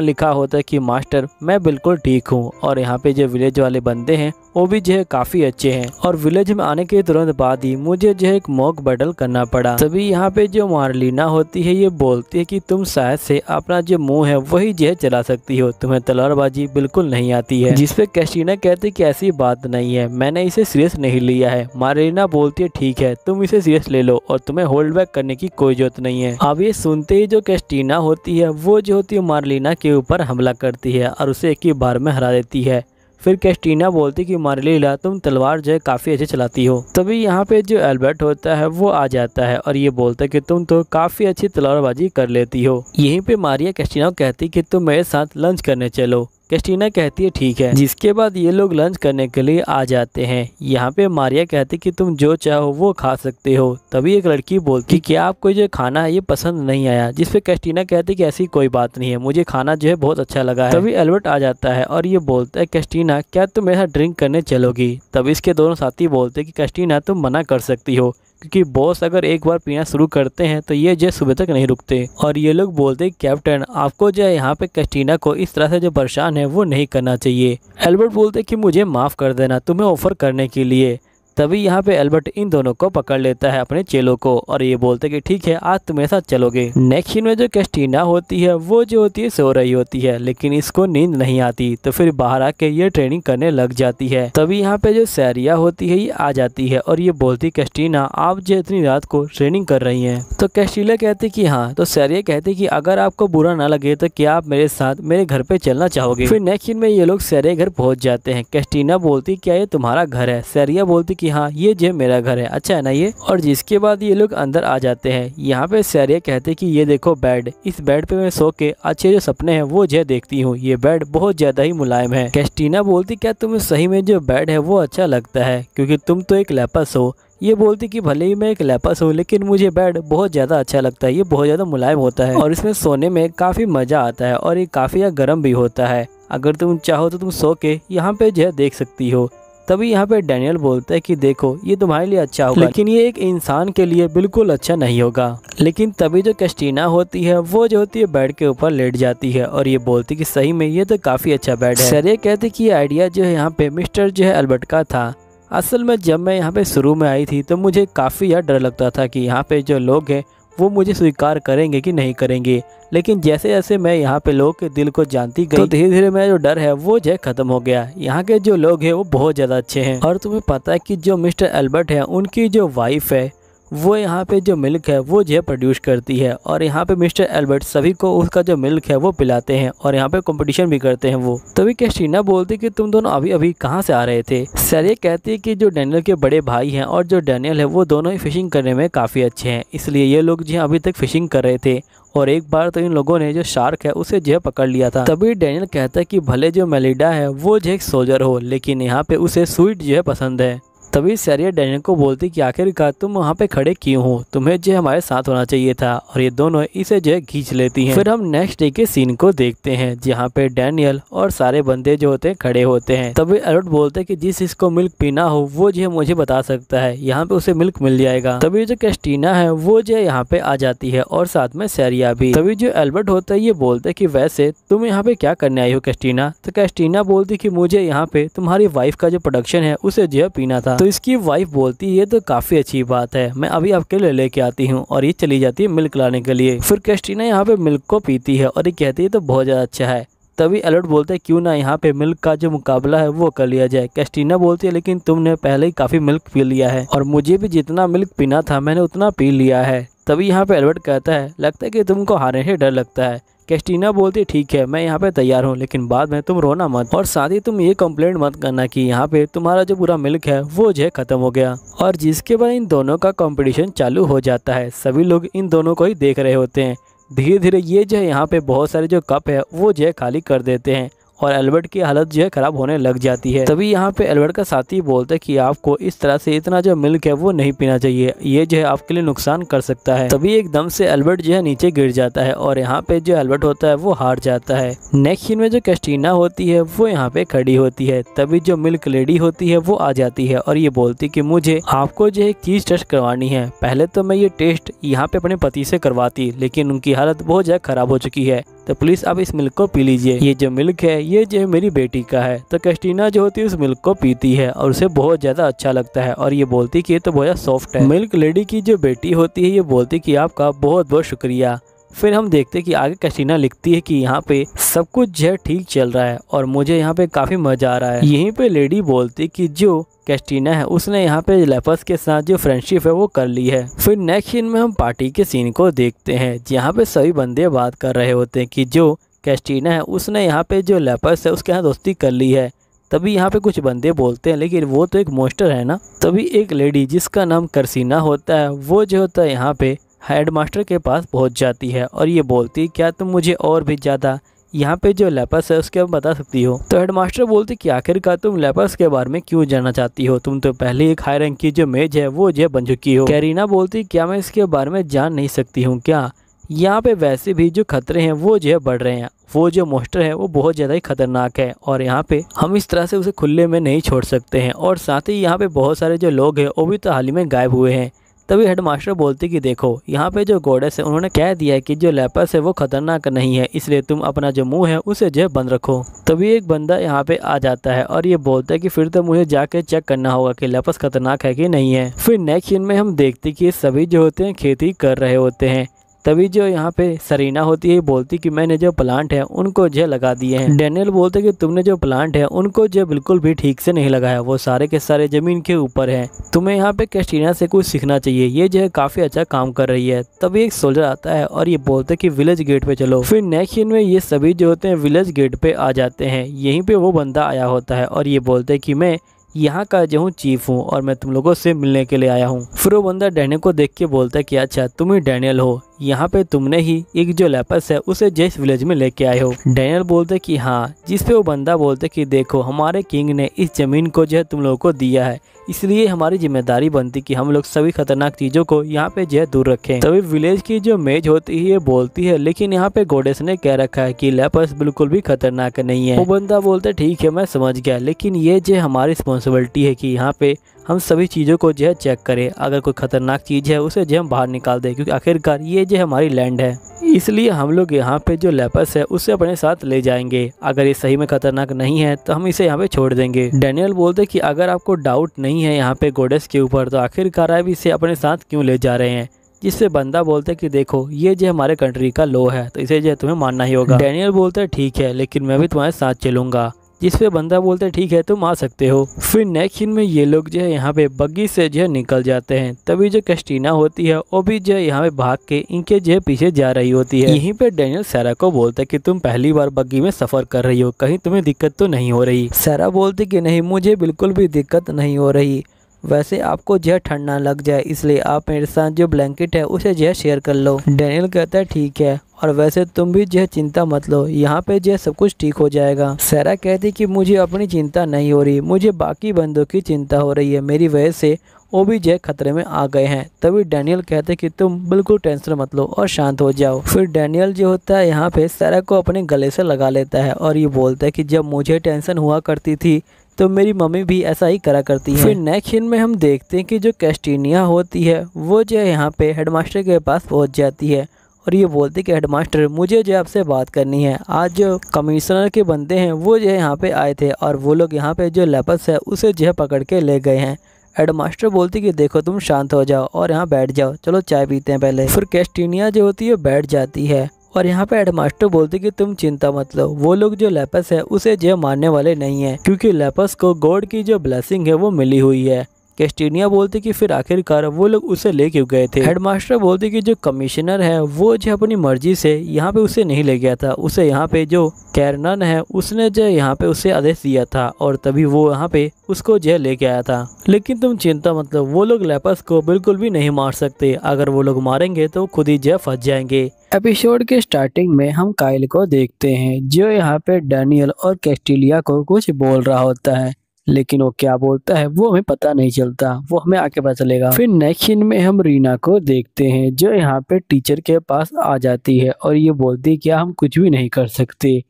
लिखा होता है की मास्टर मैं बिल्कुल ठीक हूँ और यहाँ पे जो विलेज वाले बंदे हैं वो भी जो है काफ़ी अच्छे हैं और विलेज में आने के तुरंत बाद ही मुझे जो है एक मॉक बैटल करना पड़ा तभी यहाँ पे जो मारलीना होती है ये बोलती है कि तुम शायद से अपना जो मुंह है वही जो है चला सकती हो तुम्हें तलवारबाजी बिल्कुल नहीं आती है जिसपे कैशीना कहती की ऐसी बात नहीं है मैंने इसे सीरियस नहीं लिया है मारलीना बोलती है ठीक है तुम इसे सीरियस ले लो और तुम्हें होल्ड बैक करने की कोई जरूरत नहीं है अब ये सुनते ही जो कैस्टीना होती है वो जो होती है मारलीना के ऊपर हमला करती है और उसे एक ही बार में हरा देती है फिर कैस्टीना बोलती कि मारलीला तुम तलवार जो है काफ़ी अच्छे चलाती हो तभी यहाँ पे जो एल्बर्ट होता है वो आ जाता है और ये बोलता है कि तुम तो काफ़ी अच्छी तलवारबाजी कर लेती हो यहीं पे मारिया कैस्टीना कहती कि तुम मेरे साथ लंच करने चलो कैस्टीना कहती है ठीक है जिसके बाद ये लोग लंच करने के लिए आ जाते हैं यहाँ पे मारिया कहती कि तुम जो चाहो वो खा सकते हो तभी एक लड़की बोलती कि क्या आपको जो खाना है ये पसंद नहीं आया जिसपे कैस्टीना कहती कि ऐसी कोई बात नहीं है मुझे खाना जो है बहुत अच्छा लगा है तभी एल्बर्ट आ जाता है और ये बोलता है कैस्टीना क्या तुम मेरे साथ ड्रिंक करने चलोगी तब इसके दोनों साथी बोलते कि कैस्टीना तुम मना कर सकती हो क्योंकि बॉस अगर एक बार पीना शुरू करते हैं तो ये जो सुबह तक नहीं रुकते और ये लोग बोलते कैप्टन आपको जो है यहाँ पे कस्टीना को इस तरह से जो परेशान है वो नहीं करना चाहिए एल्बर्ट बोलते कि मुझे माफ़ कर देना तुम्हें ऑफर करने के लिए तभी यहाँ पे एल्बर्ट इन दोनों को पकड़ लेता है अपने चेलों को और ये बोलते कि ठीक है आज तुम्हारे साथ चलोगे नेक्स्ट सीन में जो कैस्टीना होती है वो जो होती है सो रही होती है लेकिन इसको नींद नहीं आती तो फिर बाहर आके ये ट्रेनिंग करने लग जाती है तभी यहाँ पे जो सैरिया होती है ये आ जाती है और ये बोलती कैस्टीना आप जो इतनी रात को ट्रेनिंग कर रही तो है तो कैस्टीला कहती की हाँ तो सैरिया कहती की अगर आपको बुरा ना लगे तो क्या आप मेरे साथ मेरे घर पे चलना चाहोगे फिर नेक्स्ट सीन में ये लोग सैरिया घर पहुंच जाते हैं कैस्टीना बोलती क्या ये तुम्हारा घर है सैरिया बोलती कि हाँ ये जो मेरा घर है अच्छा है ना ये और जिसके बाद ये लोग अंदर आ जाते हैं यहाँ पे सैरिया कहते कि ये देखो बेड इस बेड पे मैं सो के अच्छे जो सपने हैं वो जय देखती हूँ ये बेड बहुत ज्यादा ही मुलायम है कैस्टीना बोलती क्या तुम्हें सही में जो बेड है वो अच्छा लगता है क्योंकि तुम तो एक लेपस हो ये बोलती कि भले ही मैं एक लेपस हूँ लेकिन मुझे बेड बहुत ज़्यादा अच्छा लगता है ये बहुत ज़्यादा मुलायम होता है और इसमें सोने में काफ़ी मज़ा आता है और ये काफ़ी गर्म भी होता है अगर तुम चाहो तो तुम सो के यहाँ पे जो देख सकती हो तभी यहाँ पे डैनियल बोलता है कि देखो ये तुम्हारे लिए अच्छा होगा लेकिन ये एक इंसान के लिए बिल्कुल अच्छा नहीं होगा लेकिन तभी जो कैस्टीना होती है वो जो होती है बेड के ऊपर लेट जाती है और ये बोलती कि सही में ये तो काफ़ी अच्छा बेड है सर ये कहते कि ये आइडिया जो है यहाँ पे मिस्टर जो है अल्बर्ट का था असल में जब मैं यहाँ पे शुरू में आई थी तो मुझे काफ़ी यार डर लगता था कि यहाँ पे जो लोग हैं वो मुझे स्वीकार करेंगे कि नहीं करेंगे लेकिन जैसे जैसे मैं यहाँ पे लोगों के दिल को जानती गई तो धीरे धीरे मेरा जो डर है वो जो खत्म हो गया यहाँ के जो लोग हैं वो बहुत ज़्यादा अच्छे हैं और तुम्हें पता है कि जो मिस्टर एल्बर्ट है उनकी जो वाइफ है वो यहाँ पे जो मिल्क है वो जो प्रोड्यूस करती है और यहाँ पे मिस्टर एल्बर्ट सभी को उसका जो मिल्क है वो पिलाते हैं और यहाँ पे कंपटीशन भी करते हैं वो तभी तो कैस्टीना बोलती कि तुम दोनों अभी अभी कहाँ से आ रहे थे सैरिया कहती है कि जो डैनियल के बड़े भाई हैं और जो डैनियल है वो दोनों ही फिशिंग करने में काफ़ी अच्छे हैं इसलिए ये लोग जो अभी तक फिशिंग कर रहे थे और एक बार तो इन लोगों ने जो शार्क है उसे जो पकड़ लिया था तभी डैनियल कहता है कि भले जो मेलिडा है वो जो एक सोल्जर हो लेकिन यहाँ पे उसे स्वीट जो है पसंद है तभी सैरिया डैनियल को बोलती कि आखिरकार तुम वहाँ पे खड़े क्यों हो तुम्हें जो हमारे साथ होना चाहिए था और ये दोनों इसे जो है खींच लेती हैं फिर हम नेक्स्ट डे के सीन को देखते हैं जहाँ पे डैनियल और सारे बंदे जो होते हैं खड़े होते हैं तभी अरुट बोलते कि जिस इसको मिल्क पीना हो वो जो है मुझे बता सकता है यहाँ पे उसे मिल्क मिल जाएगा तभी जो कैस्टीना है वो जो है यहाँ पे आ जाती है और साथ में सैरिया भी तभी जो एल्बर्ट होता है ये बोलते है वैसे तुम यहाँ पे क्या करने आई हो कैस्टीना तो कैस्टीना बोलती की मुझे यहाँ पे तुम्हारी वाइफ का जो प्रोडक्शन है उसे जो है पीना था तो इसकी वाइफ बोलती है तो काफ़ी अच्छी बात है मैं अभी आपके लिए लेके आती हूँ और ये चली जाती है मिल्क लाने के लिए फिर कैस्टीना यहाँ पे मिल्क को पीती है और ये कहती है तो बहुत ज़्यादा अच्छा है तभी अलर्ट बोलता है क्यों ना यहाँ पे मिल्क का जो मुकाबला है वो कर लिया जाए कैस्टीना बोलती है लेकिन तुमने पहले ही काफ़ी मिल्क पी लिया है और मुझे भी जितना मिल्क पीना था मैंने उतना पी लिया है तभी यहाँ पे अलर्ट कहता है लगता है कि तुमको हारने से डर लगता है कैस्टीना बोलती ठीक है मैं यहाँ पे तैयार हूँ लेकिन बाद में तुम रोना मत और साथ ही तुम ये कम्प्लेट मत करना कि यहाँ पे तुम्हारा जो पूरा मिल्क है वो जो है खत्म हो गया और जिसके बाद इन दोनों का कॉम्पिटिशन चालू हो जाता है सभी लोग इन दोनों को ही देख रहे होते हैं धीरे धीरे ये जो है यहाँ पे बहुत सारे जो कप है वो जो है खाली कर देते हैं और एल्बर्ट की हालत जो है ख़राब होने लग जाती है तभी यहाँ पे एल्बर्ट का साथी बोलता है कि आपको इस तरह से इतना जो मिल्क है वो नहीं पीना चाहिए ये जो है आपके लिए नुकसान कर सकता है तभी एकदम से एल्बर्ट जो है नीचे गिर जाता है और यहाँ पे जो एल्बर्ट होता है वो हार जाता है नेक्स्ट सीन में जो कैस्टीना होती है वो यहाँ पे खड़ी होती है तभी जो मिल्क लेडी होती है वो आ जाती है और ये बोलती की मुझे आपको जो है चीज टेस्ट करवानी है पहले तो मैं ये टेस्ट यहाँ पे अपने पति से करवाती लेकिन उनकी हालत बहुत ज़्यादा खराब हो चुकी है तो प्लीज़ आप इस मिल्क को पी लीजिए ये जो मिल्क है ये जो है मेरी बेटी का है तो कैस्टीना जो होती है उस मिल्क को पीती है और उसे बहुत ज़्यादा अच्छा लगता है और ये बोलती की ये तो बहुत सॉफ्ट है मिल्क लेडी की जो बेटी होती है ये बोलती की आपका बहुत बहुत शुक्रिया फिर हम देखते हैं कि आगे कैसीना लिखती है कि यहाँ पे सब कुछ है ठीक चल रहा है और मुझे यहाँ पे काफ़ी मज़ा आ रहा है यहीं पे लेडी बोलती कि जो कैस्टीना है उसने यहाँ पे लेपस के साथ जो फ्रेंडशिप है वो कर ली है फिर नेक्स्ट सीन में हम पार्टी के सीन को देखते हैं जहाँ पे सभी बंदे बात कर रहे होते हैं कि जो कैस्टीना है उसने यहाँ पे जो लेपस है उसके यहाँ दोस्ती कर ली है तभी यहाँ पे कुछ बंदे बोलते हैं लेकिन वो तो एक मोस्टर है ना तभी एक लेडी जिसका नाम करसीना होता है वो जो होता है यहाँ पे हेडमास्टर के पास पहुंच जाती है और ये बोलती क्या तुम मुझे और भी ज़्यादा यहाँ पे जो लेपस है उसके आप बता सकती हो तो हेडमास्टर बोलती कि आखिरकार तुम लेपस के बारे में क्यों जानना चाहती हो तुम तो पहले एक हाई रैंक की जो मेज है वो जो बन चुकी हो कैरीना बोलती क्या मैं इसके बारे में जान नहीं सकती हूँ क्या यहाँ पे वैसे भी जो खतरे हैं वो जो है बढ़ रहे हैं वो जो मोस्टर है वो बहुत ज़्यादा ही खतरनाक है और यहाँ पे हम इस तरह से उसे खुले में नहीं छोड़ सकते हैं और साथ ही यहाँ पे बहुत सारे जो लोग हैं वो भी तो हाल ही में गायब हुए हैं तभी हेडमास्टर बोलती कि देखो यहाँ पे जो गोडेस है उन्होंने कह दिया है कि जो लेपर्स है वो खतरनाक नहीं है इसलिए तुम अपना जो मुंह है उसे जो बंद रखो तभी एक बंदा यहाँ पे आ जाता है और ये बोलता है कि फिर तो मुझे जाके चेक करना होगा कि लेपर्स खतरनाक है कि नहीं है फिर नेक्स्ट सीन में हम देखते कि सभी जो होते हैं खेती कर रहे होते हैं तभी जो यहाँ पे सरीना होती है बोलती कि मैंने जो प्लांट है उनको जो लगा दिए हैं डेनियल बोलते कि तुमने जो प्लांट है उनको जो बिल्कुल भी ठीक से नहीं लगाया वो सारे के सारे ज़मीन के ऊपर है तुम्हें यहाँ पे कैस्टीना से कुछ सीखना चाहिए ये जो है काफ़ी अच्छा काम कर रही है तभी एक सोल्जर आता है और ये बोलते की विलेज गेट पे चलो फिर नेक्स्ट इन में ये सभी जो होते हैं विलेज गेट पे आ जाते हैं यहीं पे वो बंदा आया होता है और ये बोलते की मैं यहाँ का जो हूँ चीफ हूँ और मैं तुम लोगों से मिलने के लिए आया हूँ फिर वो बंदा डैनियल को देख के बोलता है कि अच्छा तुम ही डैनियल हो यहाँ पे तुमने ही एक जो लेपस है उसे जेस विलेज में लेके आए हो डैनियल बोलते कि हाँ जिसपे वो बंदा बोलते कि देखो हमारे किंग ने इस जमीन को जो है तुम लोगों को दिया है इसलिए हमारी जिम्मेदारी बनती कि हम लोग सभी खतरनाक चीजों को यहाँ पे जो है दूर रखें तभी विलेज की जो मेज होती है ये बोलती है लेकिन यहाँ पे गोडेस ने कह रखा है कि लेपस बिल्कुल भी खतरनाक नहीं है वो बंदा बोलते ठीक है मैं समझ गया लेकिन ये जो हमारी रिस्पॉन्सिबिलिटी है कि यहाँ पे हम सभी चीज़ों को जो है चेक करें अगर कोई ख़तरनाक चीज़ है उसे जो हम बाहर निकाल दें क्योंकि आखिरकार ये जो हमारी लैंड है इसलिए हम लोग यहाँ पे जो लेपस है उसे अपने साथ ले जाएंगे अगर ये सही में खतरनाक नहीं है तो हम इसे यहाँ पे छोड़ देंगे डैनियल बोलते कि अगर आपको डाउट नहीं है यहाँ पे गोडेस के ऊपर तो आखिरकार आप इसे अपने साथ क्यों ले जा रहे हैं जिससे बंदा बोलते है कि देखो ये जो हमारे कंट्री का लो है तो इसे जो तुम्हें मानना ही होगा डैनियल hmm. बोलते है ठीक है लेकिन मैं भी तुम्हारे साथ चलूंगा जिस पे बंदा बोलता है ठीक है तुम आ सकते हो फिर नेक्स्ट सीन में ये लोग जो है यहाँ पे बग्गी से जो है निकल जाते हैं तभी जो कैस्टीना होती है वो भी जो है यहाँ पे भाग के इनके जो है पीछे जा रही होती है यहीं पे डेनियल सारा को बोलता है कि तुम पहली बार बग्गी में सफर कर रही हो कहीं तुम्हें दिक्कत तो नहीं हो रही सारा बोलती कि नहीं मुझे बिल्कुल भी दिक्कत नहीं हो रही वैसे आपको जो ठंड ना लग जाए इसलिए आप मेरे साथ जो ब्लैंकेट है उसे जो शेयर कर लो डेनियल कहता है ठीक है और वैसे तुम भी जो चिंता मत लो यहाँ पे जो सब कुछ ठीक हो जाएगा सैरा कहती कि मुझे अपनी चिंता नहीं हो रही मुझे बाकी बंदों की चिंता हो रही है मेरी वजह से वो भी जय खतरे में आ गए हैं तभी डैनियल कहते कि तुम बिल्कुल टेंशन मत लो और शांत हो जाओ फिर डैनियल जो होता है यहाँ पे सैरा को अपने गले से लगा लेता है और ये बोलता है कि जब मुझे टेंशन हुआ करती थी तो मेरी मम्मी भी ऐसा ही करा करती है फिर नेक्स्ट दिन में हम देखते हैं कि जो कैस्टीनिया होती है वो जो यहाँ पे हेडमास्टर के पास पहुँच जाती है और ये बोलते कि हेडमास्टर मुझे जो आपसे बात करनी है आज जो कमिश्नर के बंदे हैं वो जो यहाँ पे आए थे और वो लोग यहाँ पे जो लेपस है उसे जो है पकड़ के ले गए हैं हेडमास्टर बोलती कि देखो तुम शांत हो जाओ और यहाँ बैठ जाओ चलो चाय पीते हैं पहले फिर कैस्टीनिया जो होती है बैठ जाती है और यहाँ पे हेडमास्टर बोलते कि तुम चिंता मत लो वो लोग जो लेपस है उसे जो मारने वाले नहीं है क्योंकि लेपस को गॉड की जो ब्लेसिंग है वो मिली हुई है कैस्टीनिया बोलती कि फिर आखिरकार वो लोग उसे ले क्यों गए थे हेडमास्टर बोलते कि जो कमिश्नर है वो जो अपनी मर्जी से यहाँ पे उसे नहीं ले गया था उसे यहाँ पे जो कैरनन है उसने जो यहाँ पे उसे आदेश दिया था और तभी वो यहाँ पे उसको जो लेके आया था लेकिन तुम चिंता मतलब वो लोग लेपस को बिल्कुल भी नहीं मार सकते अगर वो लोग मारेंगे तो खुद ही जय फंस जाएंगे एपिसोड के स्टार्टिंग में हम काइल को देखते हैं जो यहाँ पे डैनियल और कैस्टिलिया को कुछ बोल रहा होता है लेकिन वो क्या बोलता है वो हमें पता नहीं चलता वो हमें आके पता चलेगा फिर नेक्स्ट सीन में हम रीना को देखते हैं जो यहाँ पे टीचर के पास आ जाती है और ये बोलती क्या हम कुछ भी नहीं कर सकते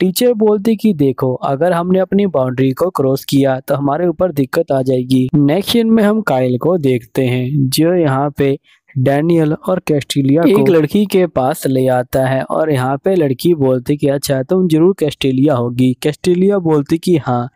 टीचर बोलती कि देखो अगर हमने अपनी बाउंड्री को क्रॉस किया तो हमारे ऊपर दिक्कत आ जाएगी नेक्स्ट सीन में हम कायल को देखते हैं जो यहाँ पे डैनियल और कैस्ट्रेलिया एक लड़की के पास ले आता है और यहाँ पे लड़की बोलती कि अच्छा तुम जरूर कैस्ट्रेलिया होगी कैस्ट्रेलिया बोलती कि हाँ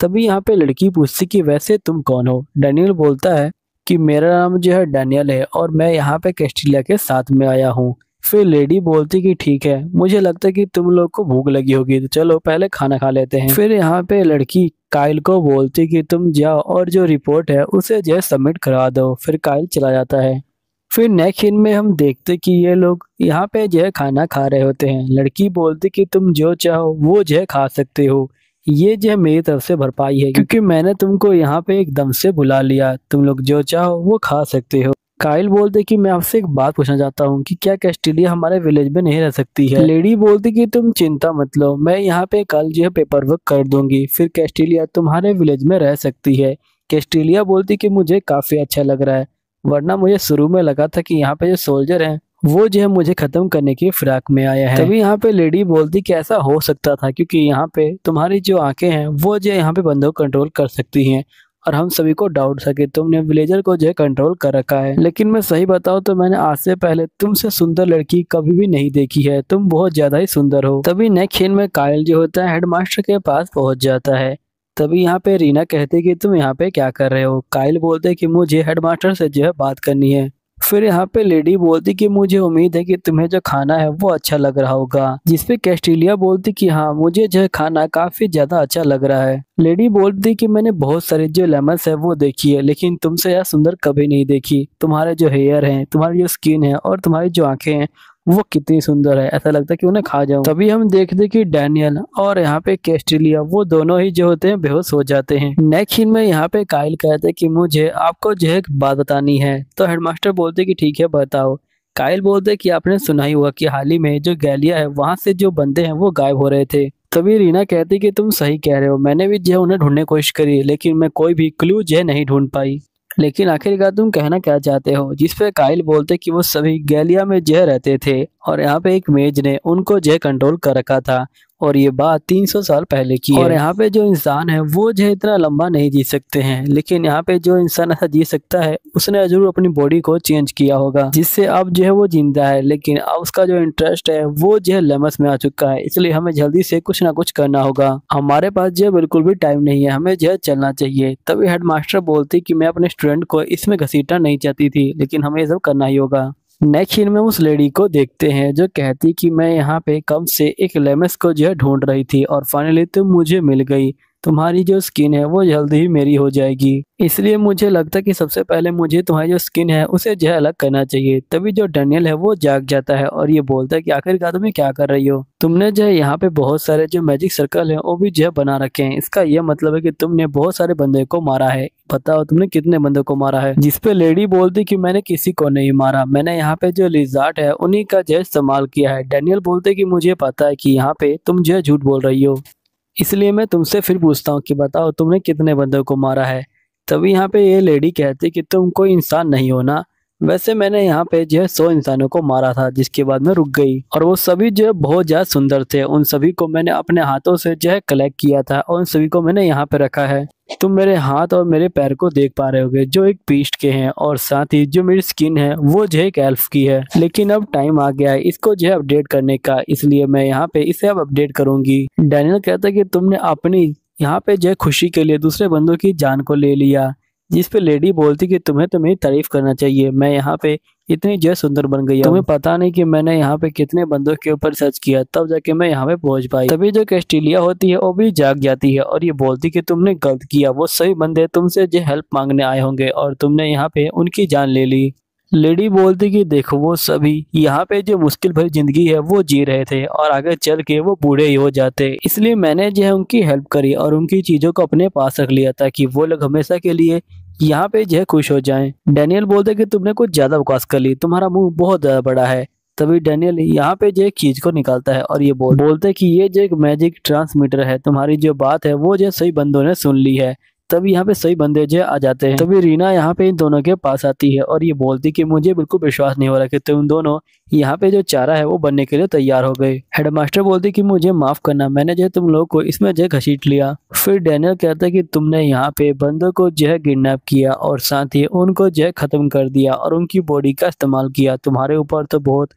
तभी यहाँ पे लड़की पूछती कि वैसे तुम कौन हो डैनियल बोलता है कि मेरा नाम जो है डैनियल है और मैं यहाँ पे कैस्टिलिया के साथ में आया हूँ फिर लेडी बोलती कि ठीक है मुझे लगता है कि तुम लोग को भूख लगी होगी तो चलो पहले खाना खा लेते हैं फिर यहाँ पे लड़की काइल को बोलती कि तुम जाओ और जो रिपोर्ट है उसे जो है सबमिट करा दो फिर काइल चला जाता है फिर नेक्स्ट इन में हम देखते कि ये लोग यहाँ पे जो है खाना खा रहे होते हैं लड़की बोलती कि तुम जो चाहो वो जो है खा सकते हो ये जो है मेरी तरफ से भरपाई है क्योंकि मैंने तुमको यहाँ पे एकदम से बुला लिया तुम लोग जो चाहो वो खा सकते हो काइल बोलते कि मैं आपसे एक बात पूछना चाहता हूँ कि क्या कैस्टिलिया हमारे विलेज में नहीं रह सकती है लेडी बोलती कि तुम चिंता मत लो मैं यहाँ पे कल जो है पेपर वर्क कर दूंगी फिर कैस्टिलिया तुम्हारे विलेज में रह सकती है कैस्टिलिया बोलती कि मुझे काफ़ी अच्छा लग रहा है वरना मुझे शुरू में लगा था कि यहाँ पे जो सोल्जर हैं वो जो है मुझे खत्म करने की फिराक में आया है तभी यहाँ पे लेडी बोलती कि ऐसा हो सकता था क्योंकि यहाँ पे तुम्हारी जो आंखें हैं वो जो यहाँ पे बंदों को कंट्रोल कर सकती हैं और हम सभी को डाउट था कि तुमने विलेजर को जो है कंट्रोल कर रखा है लेकिन मैं सही बताऊं तो मैंने आज से पहले तुमसे सुंदर लड़की कभी भी नहीं देखी है तुम बहुत ज्यादा ही सुंदर हो तभी नेक्स्ट खेल में कायल जो होता है हेडमास्टर के पास पहुंच जाता है तभी यहाँ पे रीना कहते कि तुम यहाँ पे क्या कर रहे हो कायल बोलते कि मुझे हेडमास्टर से जो है बात करनी है फिर यहाँ पे लेडी बोलती कि मुझे उम्मीद है कि तुम्हें जो खाना है वो अच्छा लग रहा होगा जिसपे कैस्टिलिया बोलती कि हाँ मुझे जो खाना काफी ज्यादा अच्छा लग रहा है लेडी बोलती कि मैंने बहुत सारी जो लेमन्स है वो देखी है लेकिन तुमसे यह सुंदर कभी नहीं देखी तुम्हारे जो हेयर है तुम्हारी जो स्किन है और तुम्हारी जो आंखें हैं वो कितनी सुंदर है ऐसा लगता है कि उन्हें खा जाऊं तभी हम देखते कि डैनियल और यहाँ पे कैस्ट्रिलिया वो दोनों ही जो होते हैं बेहोश हो जाते हैं नेक्स्ट सीन में यहाँ पे कायल कहते कि मुझे आपको जो है बात बतानी है तो हेडमास्टर बोलते कि ठीक है बताओ कायल बोलते कि आपने सुना ही हुआ कि हाल ही में जो गैलिया है वहाँ से जो बंदे हैं वो गायब हो रहे थे तभी रीना कहती कि तुम सही कह रहे हो मैंने भी जो है उन्हें ढूंढने की कोशिश करी लेकिन मैं कोई भी क्लू जो है नहीं ढूंढ पाई लेकिन आखिरकार तुम कहना क्या चाहते हो जिस पे काइल बोलते कि वो सभी गैलिया में जह रहते थे और यहाँ पे एक मेज ने उनको जह कंट्रोल कर रखा था और ये बात 300 साल पहले की और यहाँ पे जो इंसान है वो जो इतना लंबा नहीं जी सकते हैं लेकिन यहाँ पे जो इंसान ऐसा जी सकता है उसने जरूर अपनी बॉडी को चेंज किया होगा जिससे अब जो है वो जिंदा है लेकिन अब उसका जो इंटरेस्ट है वो जो है लेमस में आ चुका है इसलिए हमें जल्दी से कुछ ना कुछ करना होगा हमारे पास जो बिल्कुल भी टाइम नहीं है हमें जो चलना चाहिए तभी हेड मास्टर बोलती की मैं अपने स्टूडेंट को इसमें घसीटना नहीं चाहती थी लेकिन हमें ये सब करना ही होगा नेक्स्ट सीन में उस लेडी को देखते हैं जो कहती कि मैं यहाँ पे कम से एक लेमस को जो है ढूंढ रही थी और फाइनली तो मुझे मिल गई तुम्हारी जो स्किन है वो जल्दी ही मेरी हो जाएगी इसलिए मुझे लगता है कि सबसे पहले मुझे तुम्हारी जो स्किन है उसे जो अलग करना चाहिए तभी जो डैनियल है वो जाग जाता है और ये बोलता है कि आखिरकार तुम्हें क्या कर रही हो तुमने जो है यहाँ पे बहुत सारे जो मैजिक सर्कल है वो भी जो बना रखे है इसका यह मतलब है की तुमने बहुत सारे बंदे को मारा है बताओ तुमने कितने बंदे को मारा है जिसपे लेडी बोलती कि मैंने किसी को नहीं मारा मैंने यहाँ पे जो रिजार्ट है उन्हीं का जो इस्तेमाल किया है डेनियल बोलते की मुझे पता है की यहाँ पे तुम जो झूठ बोल रही हो इसलिए मैं तुमसे फिर पूछता हूँ कि बताओ तुमने कितने बंदों को मारा है तभी यहाँ पे ये लेडी कहती कि तुम कोई इंसान नहीं होना वैसे मैंने यहाँ पे जो है सौ इंसानों को मारा था जिसके बाद में रुक गई और वो सभी जो है बहुत ज़्यादा सुंदर थे उन सभी को मैंने अपने हाथों से जो है कलेक्ट किया था और उन सभी को मैंने यहाँ पे रखा है तुम मेरे हाथ और मेरे पैर को देख पा रहे होगे जो एक पीस्ट के हैं और साथ ही जो मेरी स्किन है वो जो है एक एल्फ की है लेकिन अब टाइम आ गया है इसको जो है अपडेट करने का इसलिए मैं यहाँ पे इसे अब अपडेट करूंगी डैनियल कहता है कि तुमने अपनी यहाँ पे जो है खुशी के लिए दूसरे बंदों की जान को ले लिया जिस पे लेडी बोलती कि तुम्हें तो मेरी तारीफ करना चाहिए मैं यहाँ पे इतनी जय सुंदर बन गई तुम्हें पता नहीं कि मैंने यहाँ पे कितने बंदों के ऊपर सर्च किया तब जाके मैं यहाँ पे पहुंच पाई तभी जो कैस्टिलिया होती है वो भी जाग जाती है और ये बोलती कि तुमने गलत किया वो सही बंदे तुमसे जो हेल्प मांगने आए होंगे और तुमने यहाँ पे उनकी जान ले ली लेडी बोलती कि देखो वो सभी यहाँ पे जो मुश्किल भरी जिंदगी है वो जी रहे थे और आगे चल के वो बूढ़े ही हो जाते इसलिए मैंने जो है उनकी हेल्प करी और उनकी चीज़ों को अपने पास रख लिया ताकि वो लोग हमेशा के लिए यहाँ पे जो है खुश हो जाएं डैनियल बोलते कि तुमने कुछ ज़्यादा बकवास कर ली तुम्हारा मुंह बहुत ज़्यादा बड़ा है तभी डैनियल यहाँ पे जो एक चीज को निकालता है और ये बोल बोलते कि ये जो एक मैजिक ट्रांसमीटर है तुम्हारी जो बात है वो जो सही बंदों ने सुन ली है तभी यहाँ पे सही बंदेजे आ जाते हैं तभी रीना यहाँ पे इन दोनों के पास आती है और ये बोलती कि मुझे बिल्कुल विश्वास नहीं हो रहा कि तुम दोनों यहाँ पे जो चारा है वो बनने के लिए तैयार हो गए हेडमास्टर बोलती कि मुझे माफ करना मैंने जो तुम लोग को इसमें जो घसीट लिया फिर डैनियल कहता है कि तुमने यहाँ पे बंदों को जो है किडनेप किया और साथ ही उनको जो है खत्म कर दिया और उनकी बॉडी का इस्तेमाल किया तुम्हारे ऊपर तो बहुत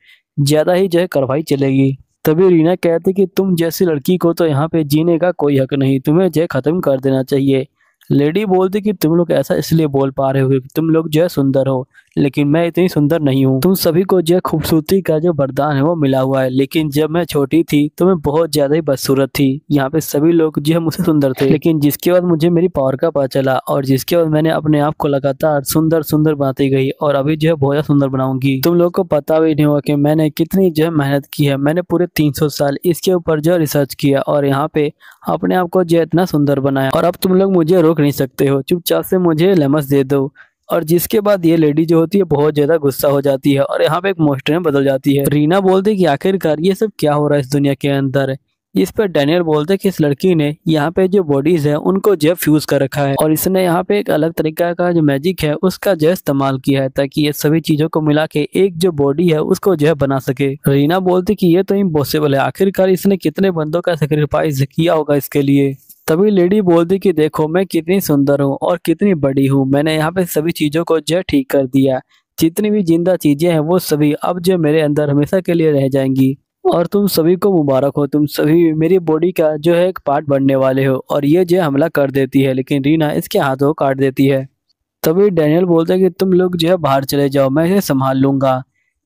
ज्यादा ही जो है कार्रवाई चलेगी तभी रीना कहती कि तुम जैसी लड़की को तो यहाँ पे जीने का कोई हक नहीं तुम्हें जय खत्म कर देना चाहिए लेडी बोलती कि तुम लोग ऐसा इसलिए बोल पा रहे हो कि तुम लोग जो है सुंदर हो लेकिन मैं इतनी सुंदर नहीं हूँ तुम सभी को जो खूबसूरती का जो वरदान है वो मिला हुआ है लेकिन जब मैं छोटी थी तो मैं बहुत ज्यादा ही बदसूरत थी यहाँ पे सभी लोग जो है मुझसे सुंदर थे लेकिन जिसके बाद मुझे मेरी पावर का पता चला और जिसके बाद मैंने अपने आप को लगातार सुंदर सुंदर बनाती गई और अभी जो है बहुत ज्यादा सुंदर बनाऊंगी तुम लोग को पता भी नहीं होगा कि मैंने कितनी जो है मेहनत की है मैंने पूरे तीन साल इसके ऊपर जो रिसर्च किया और यहाँ पे अपने आप को जो इतना सुंदर बनाया और अब तुम लोग मुझे रोक नहीं सकते हो चुपचाप से मुझे लेमस दे दो और जिसके बाद ये लेडी जो होती है बहुत ज़्यादा गुस्सा हो जाती है और यहाँ पे एक मोस्टर में बदल जाती है रीना बोलते कि आखिरकार ये सब क्या हो रहा है इस दुनिया के अंदर इस पर डैनियल बोलते कि इस लड़की ने यहाँ पे जो बॉडीज है उनको जय फ्यूज कर रखा है और इसने यहाँ पे एक अलग तरीका का जो मैजिक है उसका जय इस्तेमाल किया है ताकि ये सभी चीजों को मिला के एक जो बॉडी है उसको जय बना सके रीना बोलती कि ये तो इम्पॉसिबल है आखिरकार इसने कितने बंदों का सेक्रीफाइस किया होगा इसके लिए तभी लेडी बोलती कि देखो मैं कितनी सुंदर हूँ और कितनी बड़ी हूँ मैंने यहाँ पे सभी चीज़ों को जो ठीक कर दिया जितनी भी जिंदा चीज़ें हैं वो सभी अब जो मेरे अंदर हमेशा के लिए रह जाएंगी और तुम सभी को मुबारक हो तुम सभी मेरी बॉडी का जो है एक पार्ट बनने वाले हो और ये जो हमला कर देती है लेकिन रीना इसके हाथों को काट देती है तभी डैनियल बोलता है कि तुम लोग जो है बाहर चले जाओ मैं इसे संभाल लूँगा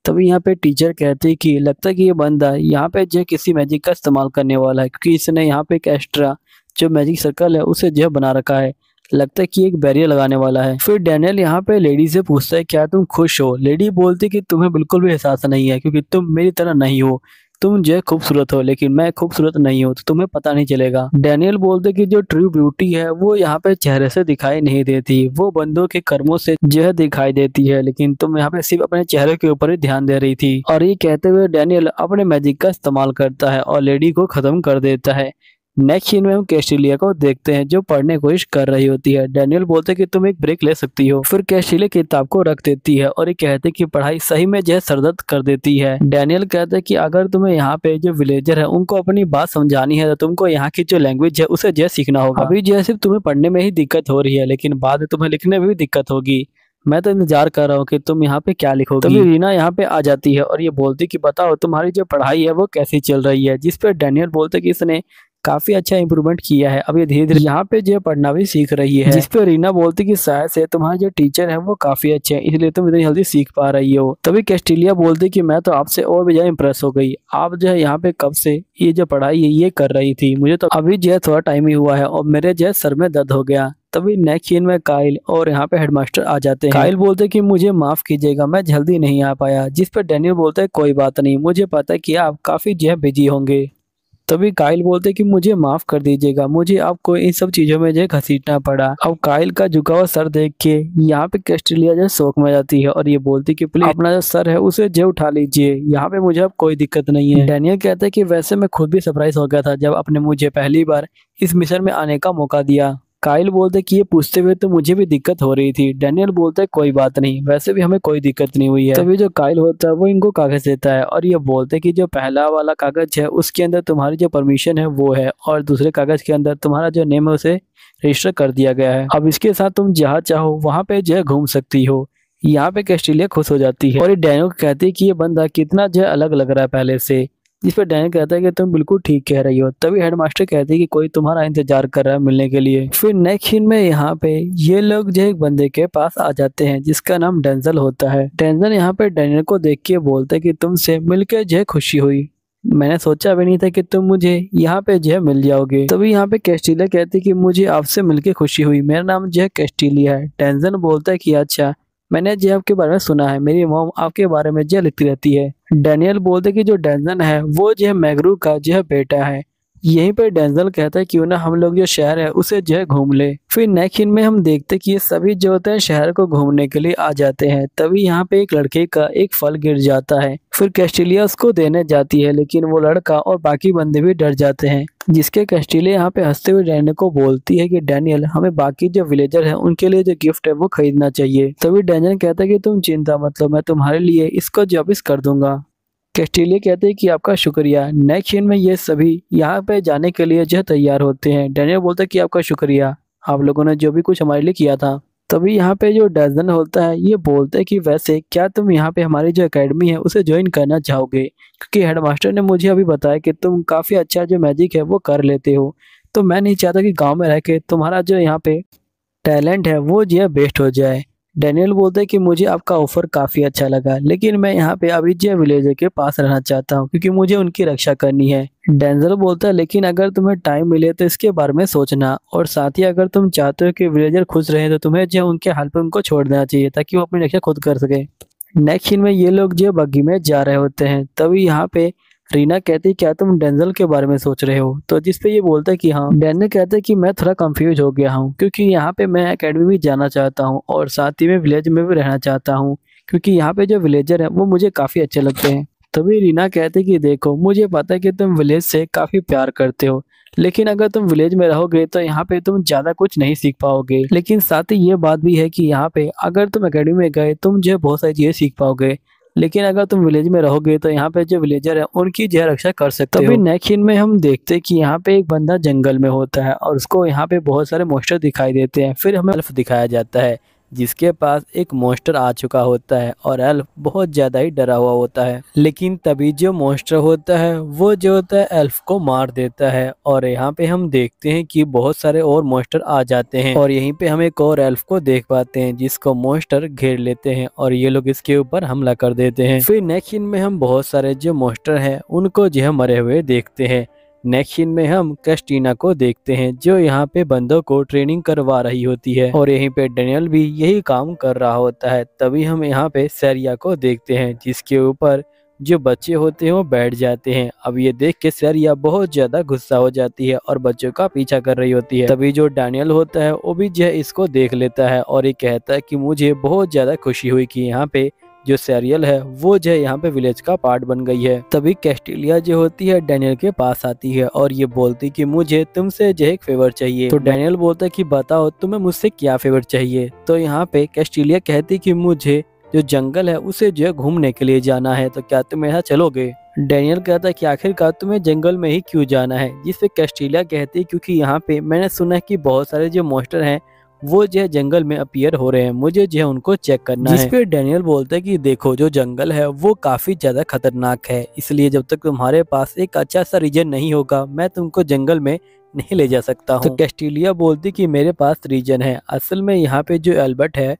तभी यहाँ पे टीचर कहती है कि लगता है कि ये बंदा यहाँ पे जो किसी मैजिक का इस्तेमाल करने वाला है क्योंकि इसने यहाँ पे एक एक्स्ट्रा जो मैजिक सर्कल है उसे जो बना रखा है लगता है कि एक बैरियर लगाने वाला है फिर डैनियल यहाँ पे लेडी से पूछता है क्या तुम खुश हो लेडी बोलती कि तुम्हें बिल्कुल भी एहसास नहीं है क्योंकि तुम मेरी तरह नहीं हो तुम जो है खूबसूरत हो लेकिन मैं खूबसूरत नहीं हूँ तो तुम्हें पता नहीं चलेगा डैनियल बोलते कि जो ट्रू ब्यूटी है वो यहाँ पे चेहरे से दिखाई नहीं देती वो बंदों के कर्मों से जो है दिखाई देती है लेकिन तुम यहाँ पे सिर्फ अपने चेहरे के ऊपर ही ध्यान दे रही थी और ये कहते हुए डैनियल अपने मैजिक का इस्तेमाल करता है और लेडी को खत्म कर देता है नेक्स्ट सीन में हम कैस्टिलिया को देखते हैं जो पढ़ने की कोशिश कर रही होती है डेनियल बोलते हैं कि तुम एक ब्रेक ले सकती हो फिर कैस्टिलिया किताब को रख देती है और ये कहते कि पढ़ाई सही में जो है सरदर्द कर देती है डेनियल कहते हैं कि अगर तुम्हें यहाँ पे जो विलेजर है उनको अपनी बात समझानी है तो तुमको यहाँ की जो लैंग्वेज है उसे जो सीखना होगा अभी जो है सिर्फ तुम्हें पढ़ने में ही दिक्कत हो रही है लेकिन बाद में तुम्हें लिखने में भी दिक्कत होगी मैं तो इंतजार कर रहा हूँ कि तुम यहाँ पे क्या लिखोगी तभी रीना यहाँ पे आ जाती है और ये बोलती कि बताओ तुम्हारी जो पढ़ाई है वो कैसी चल रही है जिस पर डैनियल बोलते कि इसने काफी अच्छा इम्प्रूवमेंट किया है अब ये धीरे धीरे यहाँ पे जो पढ़ना भी सीख रही है जिस पे रीना बोलती की शायद से तुम्हारे जो टीचर है वो काफी अच्छे है इसलिए तुम इतनी जल्दी सीख पा रही हो तभी कैस्टिलिया बोलती की मैं तो आपसे और भी ज्यादा इम्प्रेस हो गई आप जो है यहाँ पे कब से ये जो पढ़ाई है ये कर रही थी मुझे तो अभी जो है थोड़ा टाइम ही हुआ है और मेरे जो सर में दर्द हो गया तभी नेक्स्ट में काइल और यहाँ पे हेडमास्टर आ जाते हैं काइल बोलते कि मुझे माफ कीजिएगा मैं जल्दी नहीं आ पाया जिस पर डेनियल बोलते कोई बात नहीं मुझे पता है कि आप काफी जो है बिजी होंगे तभी काइल बोलते कि मुझे माफ कर दीजिएगा मुझे आपको इन सब चीजों में जो घसीटना पड़ा अब काइल का झुका हुआ सर देख के यहाँ पे कैस्ट्रेलिया जो शोक में जाती है और ये बोलती कि प्लीज अपना जो सर है उसे जो उठा लीजिए यहाँ पे मुझे अब कोई दिक्कत नहीं है डैनियल कहते हैं कि वैसे मैं खुद भी सरप्राइज हो गया था जब आपने मुझे पहली बार इस मिशन में आने का मौका दिया काइल बोलते कि ये पूछते हुए तो मुझे भी दिक्कत हो रही थी डैनियल बोलते है कोई बात नहीं वैसे भी हमें कोई दिक्कत नहीं हुई है तभी जो काइल होता है वो इनको कागज देता है और ये बोलते कि जो पहला वाला कागज है उसके अंदर तुम्हारी जो परमिशन है वो है और दूसरे कागज के अंदर तुम्हारा जो नेम है उसे रजिस्टर कर दिया गया है अब इसके साथ तुम जहाँ चाहो वहाँ पे जो घूम सकती हो यहाँ पे कैस्टिलिया खुश हो जाती है और ये डैनियल कहती है कि ये बंदा कितना जो अलग लग रहा है पहले से जिस पर डैनियल कहता है कि तुम बिल्कुल ठीक कह रही हो तभी हेडमास्टर कहते है कि कोई तुम्हारा इंतजार कर रहा है मिलने के लिए फिर नेक्स्ट सीन में यहाँ पे ये लोग जो एक बंदे के पास आ जाते हैं जिसका नाम डेंजल होता है डेंजल यहाँ पे डैनियल को देख के बोलते कि तुमसे मिलकर जो खुशी हुई मैंने सोचा भी नहीं था कि तुम मुझे यहाँ पे जो मिल जाओगे तभी यहाँ पे कैस्टीलिया कहती है कि मुझे आपसे मिलके खुशी हुई मेरा नाम जो है कैस्टीलिया है टेंजन बोलता है कि अच्छा मैंने जे आपके बारे में सुना है मेरी मोम आपके बारे में जे लिखती रहती है डैनियल बोलते कि जो डेंजन है वो जो मैगरू का जो बेटा है यहीं पर डेंजल कहता है क्यों ना हम लोग जो शहर है उसे जो है घूम ले फिर नेक्स्ट इन में हम देखते कि ये सभी जो होते हैं शहर को घूमने के लिए आ जाते हैं तभी यहाँ पे एक लड़के का एक फल गिर जाता है फिर कैस्टिलिया उसको देने जाती है लेकिन वो लड़का और बाकी बंदे भी डर जाते हैं जिसके कैस्टिलिया यहाँ पे हंसते हुए डैनियल को बोलती है कि डैनियल हमें बाकी जो विलेजर है उनके लिए जो गिफ्ट है वो खरीदना चाहिए तभी डैनियल कहता है कि तुम चिंता मतलब मैं तुम्हारे लिए इसको वापिस कर दूंगा कैस्टेलिया कहते हैं कि आपका शुक्रिया नेक्स्ट क्षण में ये सभी यहाँ पे जाने के लिए जो तैयार होते हैं डैनियल बोलते हैं कि आपका शुक्रिया आप लोगों ने जो भी कुछ हमारे लिए किया था तभी यहाँ पे जो डजन होता है ये बोलते हैं कि वैसे क्या तुम यहाँ पे हमारी जो एकेडमी है उसे ज्वाइन करना चाहोगे क्योंकि हेडमास्टर ने मुझे अभी बताया कि तुम काफ़ी अच्छा जो मैजिक है वो कर लेते हो तो मैं नहीं चाहता कि गांव में रह के तुम्हारा जो यहाँ पे टैलेंट है वो जो बेस्ट हो जाए डैनियल बोलते हैं कि मुझे आपका ऑफर काफ़ी अच्छा लगा लेकिन मैं यहाँ पे अविजय विलेजर के पास रहना चाहता हूँ क्योंकि मुझे उनकी रक्षा करनी है डेंजल बोलता है लेकिन अगर तुम्हें टाइम मिले तो इसके बारे में सोचना और साथ ही अगर तुम चाहते हो कि विलेजर खुश रहे तो तुम्हें जो उनके हाल पर उनको छोड़ देना चाहिए ताकि वो अपनी रक्षा खुद कर सके नेक्स्ट सीन में ये लोग जो बग्घी में जा रहे होते हैं तभी यहाँ पे रीना कहती है क्या तुम डेंजल के बारे में सोच रहे हो तो जिस पे ये बोलता है कि हाँ डेंजल कहते कि मैं थोड़ा कंफ्यूज हो गया हूँ क्योंकि यहाँ पे मैं अकेडमी भी जाना चाहता हूँ और साथ ही में विलेज में भी रहना चाहता हूँ क्योंकि यहाँ पे जो विलेजर है वो मुझे काफ़ी अच्छे लगते हैं तभी रीना कहते कि देखो मुझे पता है कि तुम विलेज से काफ़ी प्यार करते हो लेकिन अगर तुम विलेज में रहोगे तो यहाँ पे तुम ज़्यादा कुछ नहीं सीख पाओगे लेकिन साथ ही ये बात भी है कि यहाँ पे अगर तुम अकेडमी में गए तुम जो बहुत सारी चीज़ें सीख पाओगे लेकिन अगर तुम विलेज में रहोगे तो यहाँ पे जो विलेजर है उनकी जो रक्षा कर सकते तभी हो नेक्स्ट सीन में हम देखते कि यहाँ पे एक बंदा जंगल में होता है और उसको यहाँ पे बहुत सारे मोस्टर दिखाई देते हैं फिर हमें दिखाया जाता है जिसके पास एक मोस्टर आ चुका होता है और एल्फ बहुत ज़्यादा ही डरा हुआ होता है लेकिन तभी जो मोस्टर होता है वो जो होता है एल्फ को मार देता है और यहाँ पे हम देखते हैं कि बहुत सारे और मोस्टर आ जाते हैं और यहीं पे हम एक और एल्फ को देख पाते हैं जिसको मोस्टर घेर लेते हैं और ये लोग इसके ऊपर हमला कर देते हैं फिर नेक्स्ट में हम बहुत सारे जो मोस्टर है उनको जो है मरे हुए देखते हैं नेक्स्ट सीन में हम कैस्टीना को देखते हैं जो यहाँ पे बंदों को ट्रेनिंग करवा रही होती है और यहीं पे डेनियल भी यही काम कर रहा होता है तभी हम यहाँ पे सैरिया को देखते हैं जिसके ऊपर जो बच्चे होते हैं वो बैठ जाते हैं अब ये देख के सैरिया बहुत ज्यादा गुस्सा हो जाती है और बच्चों का पीछा कर रही होती है तभी जो डैनियल होता है वो भी जो इसको देख लेता है और ये कहता है कि मुझे बहुत ज्यादा खुशी हुई कि यहाँ पे जो सैरियल है वो जो है यहाँ पे विलेज का पार्ट बन गई है तभी कैस्टिलिया जो होती है डैनियल के पास आती है और ये बोलती की मुझे तुमसे जो एक फेवर चाहिए तो डैनियल बोलता की बताओ तुम्हें मुझसे क्या फेवर चाहिए तो यहाँ पे कैस्टिलिया कहती की मुझे जो जंगल है उसे जो है घूमने के लिए जाना है तो क्या तुम यहाँ चलोगे डैनियल कहता है कि आखिरकार तुम्हें जंगल में ही क्यों जाना है जिससे कैस्टिलिया कहती है क्योंकि यहाँ पे मैंने सुना है कि बहुत सारे जो मोस्टर हैं वो जो है जंगल में अपियर हो रहे हैं मुझे जो है उनको चेक करना जिस है डेनियल बोलता है कि देखो जो जंगल है वो काफी ज्यादा खतरनाक है इसलिए जब तक तुम्हारे पास एक अच्छा सा रीजन नहीं होगा मैं तुमको जंगल में नहीं ले जा सकता तो हूँ तो कैस्टिलिया बोलती कि मेरे पास रीजन है असल में यहाँ पे जो एल्बर्ट है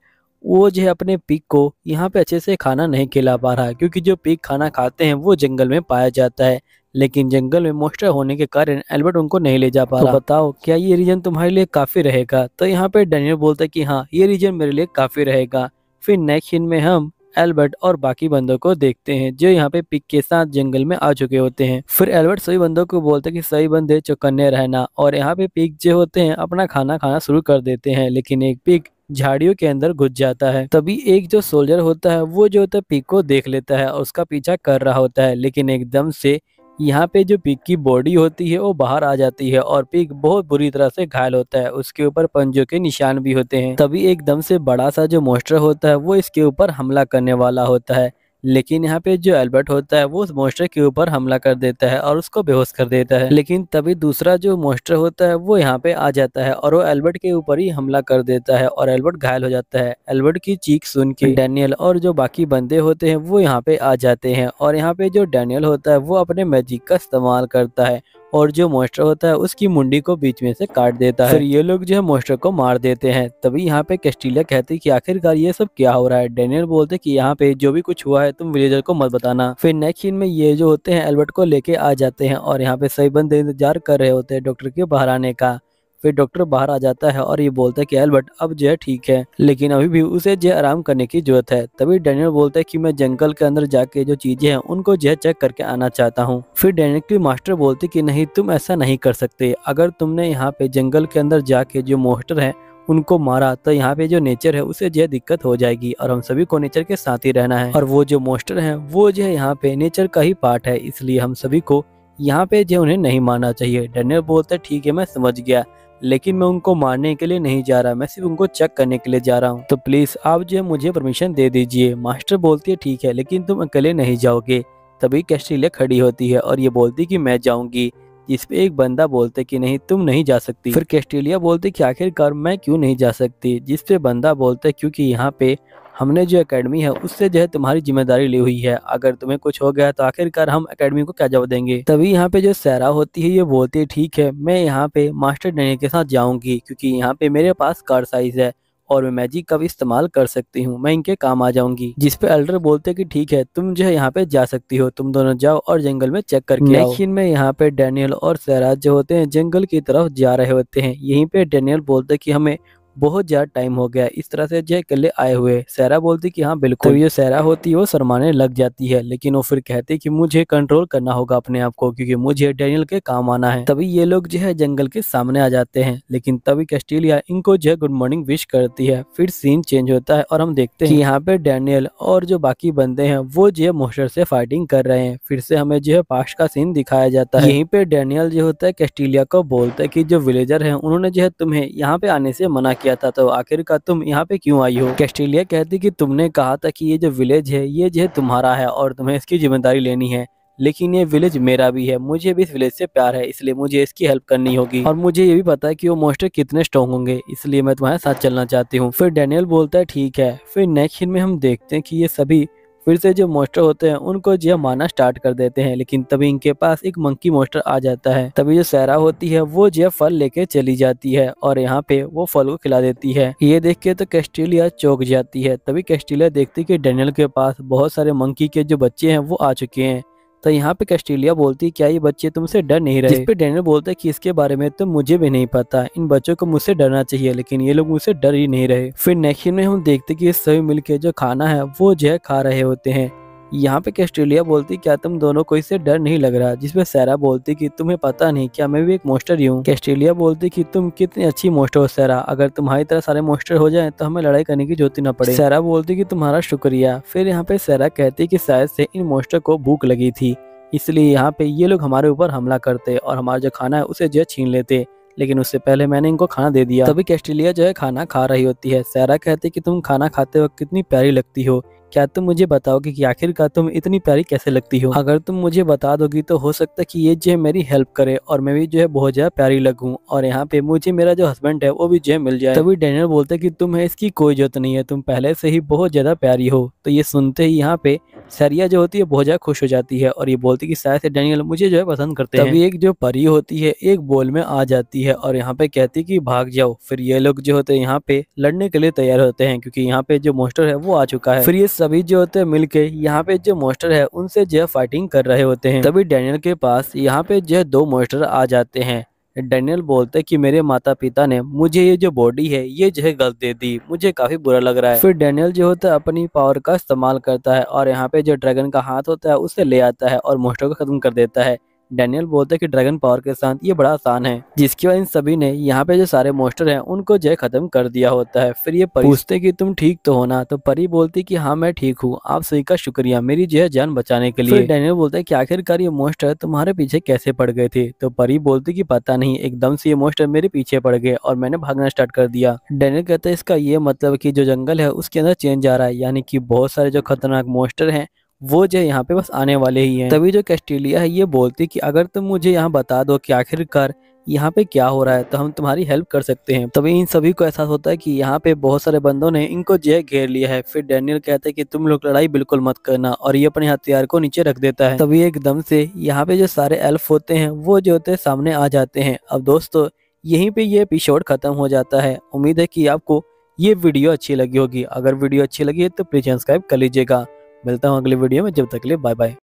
वो जो है अपने पिक को यहाँ पे अच्छे से खाना नहीं खिला पा रहा क्योंकि जो पिक खाना खाते हैं वो जंगल में पाया जाता है लेकिन जंगल में मोस्टर होने के कारण एल्बर्ट उनको नहीं ले जा पा तो रहा तो बताओ क्या ये रीजन तुम्हारे लिए काफ़ी रहेगा तो यहाँ पे डेनियल बोलता है कि हाँ ये रीजन मेरे लिए काफ़ी रहेगा फिर नेक्स्ट सीन में हम एल्बर्ट और बाकी बंदों को देखते हैं जो यहाँ पे पिक के साथ जंगल में आ चुके होते हैं फिर एल्बर्ट सभी बंदों को बोलता है कि सही बंदे चौकन्ने रहना और यहाँ पे पिक जो होते हैं अपना खाना खाना शुरू कर देते हैं लेकिन एक पिक झाड़ियों के अंदर घुस जाता है तभी एक जो सोल्जर होता है वो जो होता है पिक को देख लेता है और उसका पीछा कर रहा होता है लेकिन एकदम से यहाँ पे जो पिक की बॉडी होती है वो बाहर आ जाती है और पिक बहुत बुरी तरह से घायल होता है उसके ऊपर पंजों के निशान भी होते हैं तभी एकदम से बड़ा सा जो मोस्टर होता है वो इसके ऊपर हमला करने वाला होता है लेकिन यहाँ पे जो एल्बर्ट होता है वो उस मोस्टर के ऊपर हमला कर देता है और उसको बेहोश कर देता है लेकिन तभी दूसरा जो मोस्टर होता है वो यहाँ पे आ जाता है और वो एल्बर्ट के ऊपर ही हमला कर देता है और एल्बर्ट घायल हो जाता है एल्बर्ट की चीख सुन के डैनियल और जो बाकी बंदे होते हैं वो यहाँ पे आ जाते हैं और यहाँ पे जो डैनियल होता है वो अपने मैजिक का इस्तेमाल करता है और जो मोस्टर होता है उसकी मुंडी को बीच में से काट देता है ये लोग जो है मोस्टर को मार देते हैं तभी यहाँ पे कैस्टिलिया कहते हैं कि आखिरकार ये सब क्या हो रहा है डेनियल बोलते कि यहाँ पे जो भी कुछ हुआ है तुम विलेजर को मत बताना फिर नेक्स्ट सीन में ये जो होते हैं एल्बर्ट को लेके आ जाते हैं और यहाँ पे सही बंदे इंतजार कर रहे होते हैं डॉक्टर के बाहर आने का फिर डॉक्टर बाहर आ जाता है और ये बोलता है कि एल्बर्ट अब जो है ठीक है लेकिन अभी भी उसे जय आराम करने की जरूरत है तभी डैनियल बोलता है कि मैं जंगल के अंदर जाके जो चीजें हैं उनको जो है चेक करके आना चाहता हूँ फिर डैनियल की मास्टर बोलते कि नहीं तुम ऐसा नहीं कर सकते अगर तुमने यहाँ पे जंगल के अंदर जाके जो मोस्टर है उनको मारा तो यहाँ पे जो नेचर है उसे जो दिक्कत हो जाएगी और हम सभी को नेचर के साथ ही रहना है और वो जो मोस्टर है वो जो है यहाँ पे नेचर का ही पार्ट है इसलिए हम सभी को यहाँ पे जो उन्हें नहीं मानना चाहिए डैनियल बोलते ठीक है मैं समझ गया लेकिन मैं उनको मारने के लिए नहीं जा रहा मैं सिर्फ उनको चेक करने के लिए जा रहा हूँ तो प्लीज़ आप जो है मुझे परमिशन दे दीजिए मास्टर बोलती है ठीक है लेकिन तुम अकेले नहीं जाओगे तभी कैस्ट्रेलिया खड़ी होती है और ये बोलती कि मैं जाऊँगी जिस पे एक बंदा बोलते कि नहीं तुम नहीं जा सकती फिर कैस्ट्रेलिया बोलते कि आखिरकार मैं क्यों नहीं जा सकती जिस पे बंदा बोलते क्योंकि यहाँ पे हमने जो एकेडमी है उससे जो है तुम्हारी जिम्मेदारी ली हुई है अगर तुम्हें कुछ हो गया तो आखिरकार हम एकेडमी को क्या जवाब देंगे तभी यहाँ पे जो सैरा होती है ये बोलती है ठीक है मैं यहाँ पे मास्टर ट्रेनर के साथ जाऊंगी क्योंकि यहाँ पे मेरे पास कार साइज है और मैं मैजिक का भी इस्तेमाल कर सकती हूँ मैं इनके काम आ जाऊंगी जिसपे अल्डर बोलते कि ठीक है तुम जो है यहाँ पे जा सकती हो तुम दोनों जाओ और जंगल में चेक करके लेकिन मैं यहाँ पे डैनियल और सहराज जो होते हैं जंगल की तरफ जा रहे होते हैं यहीं पे डैनियल बोलते कि हमें बहुत ज़्यादा टाइम हो गया इस तरह से जय अकेले आए हुए सहरा बोलती कि हाँ बिल्कुल तो ये सहरा होती है वो सरमाने लग जाती है लेकिन वो फिर कहती कि मुझे कंट्रोल करना होगा अपने आप को क्योंकि मुझे डेनियल के काम आना है तभी ये लोग जो है जंगल के सामने आ जाते हैं लेकिन तभी कैस्टीलिया इनको जो है गुड मॉर्निंग विश करती है फिर सीन चेंज होता है और हम देखते हैं यहाँ पे डैनियल और जो बाकी बंदे हैं वो जो है मोस्टर से फाइटिंग कर रहे हैं फिर से हमें जो है पास्ट का सीन दिखाया जाता है यहीं पे डैनियल जो होता है कैस्टीलिया को बोलता है की जो विलेजर है उन्होंने जो है तुम्हें यहाँ पे आने से मना किया किया था तो आखिरकार तुम यहाँ पे क्यों आई हो कैस्ट्रेलिया कहती कि तुमने कहा था कि ये जो विलेज है ये जो है तुम्हारा है और तुम्हें इसकी जिम्मेदारी लेनी है लेकिन ये विलेज मेरा भी है मुझे भी इस विलेज से प्यार है इसलिए मुझे इसकी हेल्प करनी होगी और मुझे ये भी पता है कि वो मोस्टर कितने स्ट्रॉन्ग होंगे इसलिए मैं तुम्हारे साथ चलना चाहती हूँ फिर डैनियल बोलता है ठीक है फिर नेक्स्ट में हम देखते हैं कि ये सभी फिर से जो मोस्टर होते हैं उनको यह मारना स्टार्ट कर देते हैं लेकिन तभी इनके पास एक मंकी मोस्टर आ जाता है तभी जो सैरा होती है वो जो फल लेके चली जाती है और यहाँ पे वो फल को खिला देती है ये देख के तो कैस्टिलिया चौक जाती है तभी कैस्टिलिया देखती है कि डेनियल के पास बहुत सारे मंकी के जो बच्चे हैं वो आ चुके हैं तो यहाँ पे कैस्टीलिया बोलती क्या ये बच्चे तुमसे डर नहीं रहे इस पे डेनियल बोलता है कि इसके बारे में तो मुझे भी नहीं पता इन बच्चों को मुझसे डरना चाहिए लेकिन ये लोग मुझसे डर ही नहीं रहे फिर नेक्स्ट में हम देखते कि ये सभी मिलके जो खाना है वो जो है खा रहे होते हैं यहाँ पे कैस्ट्रेलिया बोलती क्या तुम दोनों को इससे डर नहीं लग रहा जिसपे सैरा बोलती कि तुम्हें पता नहीं क्या मैं भी एक मोस्टर ही हूँ कैस्ट्रेलिया बोलती कि तुम कितनी अच्छी मोस्टर हो सैरा अगर तुम्हारी तरह सारे मोस्टर हो जाए तो हमें लड़ाई करने की जरूरत न पड़े सैरा बोलती की तुम्हारा शुक्रिया फिर यहाँ पे सैरा कहती की शायद से इन मोस्टर को भूख लगी थी इसलिए यहाँ पे ये लोग हमारे ऊपर हमला करते और हमारा जो खाना है उसे जो छीन लेते लेकिन उससे पहले मैंने इनको खाना दे दिया तभी कैस्ट्रेलिया जो है खाना खा रही होती है सैरा कहती कि तुम खाना खाते वक्त कितनी प्यारी लगती हो क्या तुम मुझे बताओगे कि आखिरकार तुम इतनी प्यारी कैसे लगती हो अगर तुम मुझे बता दोगी तो हो सकता है कि ये जो है मेरी हेल्प करे और मैं भी जो है बहुत ज़्यादा प्यारी लगू और यहाँ पे मुझे मेरा जो हस्बैंड है वो भी जो है मिल जाए तभी डेनियल बोलते कि तुम्हें इसकी कोई जरूरत नहीं है तुम पहले से ही बहुत ज़्यादा प्यारी हो तो ये सुनते ही यहाँ पे सरिया जो होती है बहुत ज़्यादा खुश हो जाती है और ये बोलती है कि शायद से डैनियल मुझे जो है पसंद करते हैं तभी एक जो परी होती है एक बोल में आ जाती है और यहाँ पे कहती है कि भाग जाओ फिर ये लोग जो होते हैं यहाँ पे लड़ने के लिए तैयार होते हैं क्योंकि यहाँ पे जो मोस्टर है वो आ चुका है फिर ये सभी जो होते हैं मिलके यहाँ पे जो मोस्टर है उनसे जो है फाइटिंग कर रहे होते हैं तभी डैनियल के पास यहाँ पे जो है दो मोस्टर आ जाते हैं डैनियल बोलते कि मेरे माता पिता ने मुझे ये जो बॉडी है ये जो है गलत दे दी मुझे काफी बुरा लग रहा है फिर डैनियल जो होता है अपनी पावर का इस्तेमाल करता है और यहाँ पे जो ड्रैगन का हाथ होता है उसे ले आता है और मोस्टर को खत्म कर देता है डैनियल बोलता है कि ड्रैगन पावर के साथ ये बड़ा आसान है जिसकी वजह इन सभी ने यहाँ पे जो सारे मोस्टर हैं उनको जय खत्म कर दिया होता है फिर ये पूछते कि तुम ठीक तो हो ना तो परी बोलती कि हाँ मैं ठीक हूँ आप सभी का शुक्रिया मेरी जय जान बचाने के लिए डैनियल बोलते है की आखिरकार ये मोस्टर तुम्हारे पीछे कैसे पड़ गए थे तो परी बोलती की पता नहीं एकदम से ये मोस्टर मेरे पीछे पड़ गए और मैंने भागना स्टार्ट कर दिया डैनियल कहता है इसका ये मतलब की जो जंगल है उसके अंदर चेंज आ रहा है यानी की बहुत सारे जो खतरनाक मोस्टर है वो जो यहाँ पे बस आने वाले ही हैं तभी जो कैस्टीलिया है ये बोलती कि अगर तुम मुझे यहाँ बता दो कि आखिरकार यहाँ पे क्या हो रहा है तो हम तुम्हारी हेल्प कर सकते हैं तभी इन सभी को एहसास होता है कि यहाँ पे बहुत सारे बंदों ने इनको जय घेर लिया है फिर डैनियल कहते हैं कि तुम लोग लड़ाई बिल्कुल मत करना और ये अपने हथियार को नीचे रख देता है तभी एकदम से यहाँ पे जो सारे एल्फ होते हैं वो जो होते हैं सामने आ जाते हैं अब दोस्तों यहीं पे ये एपिसोड खत्म हो जाता है उम्मीद है कि आपको ये वीडियो अच्छी लगी होगी अगर वीडियो अच्छी लगी है तो प्लीज सब्सक्राइब कर लीजिएगा मिलता हूँ अगले वीडियो में जब तक लिए बाय बाय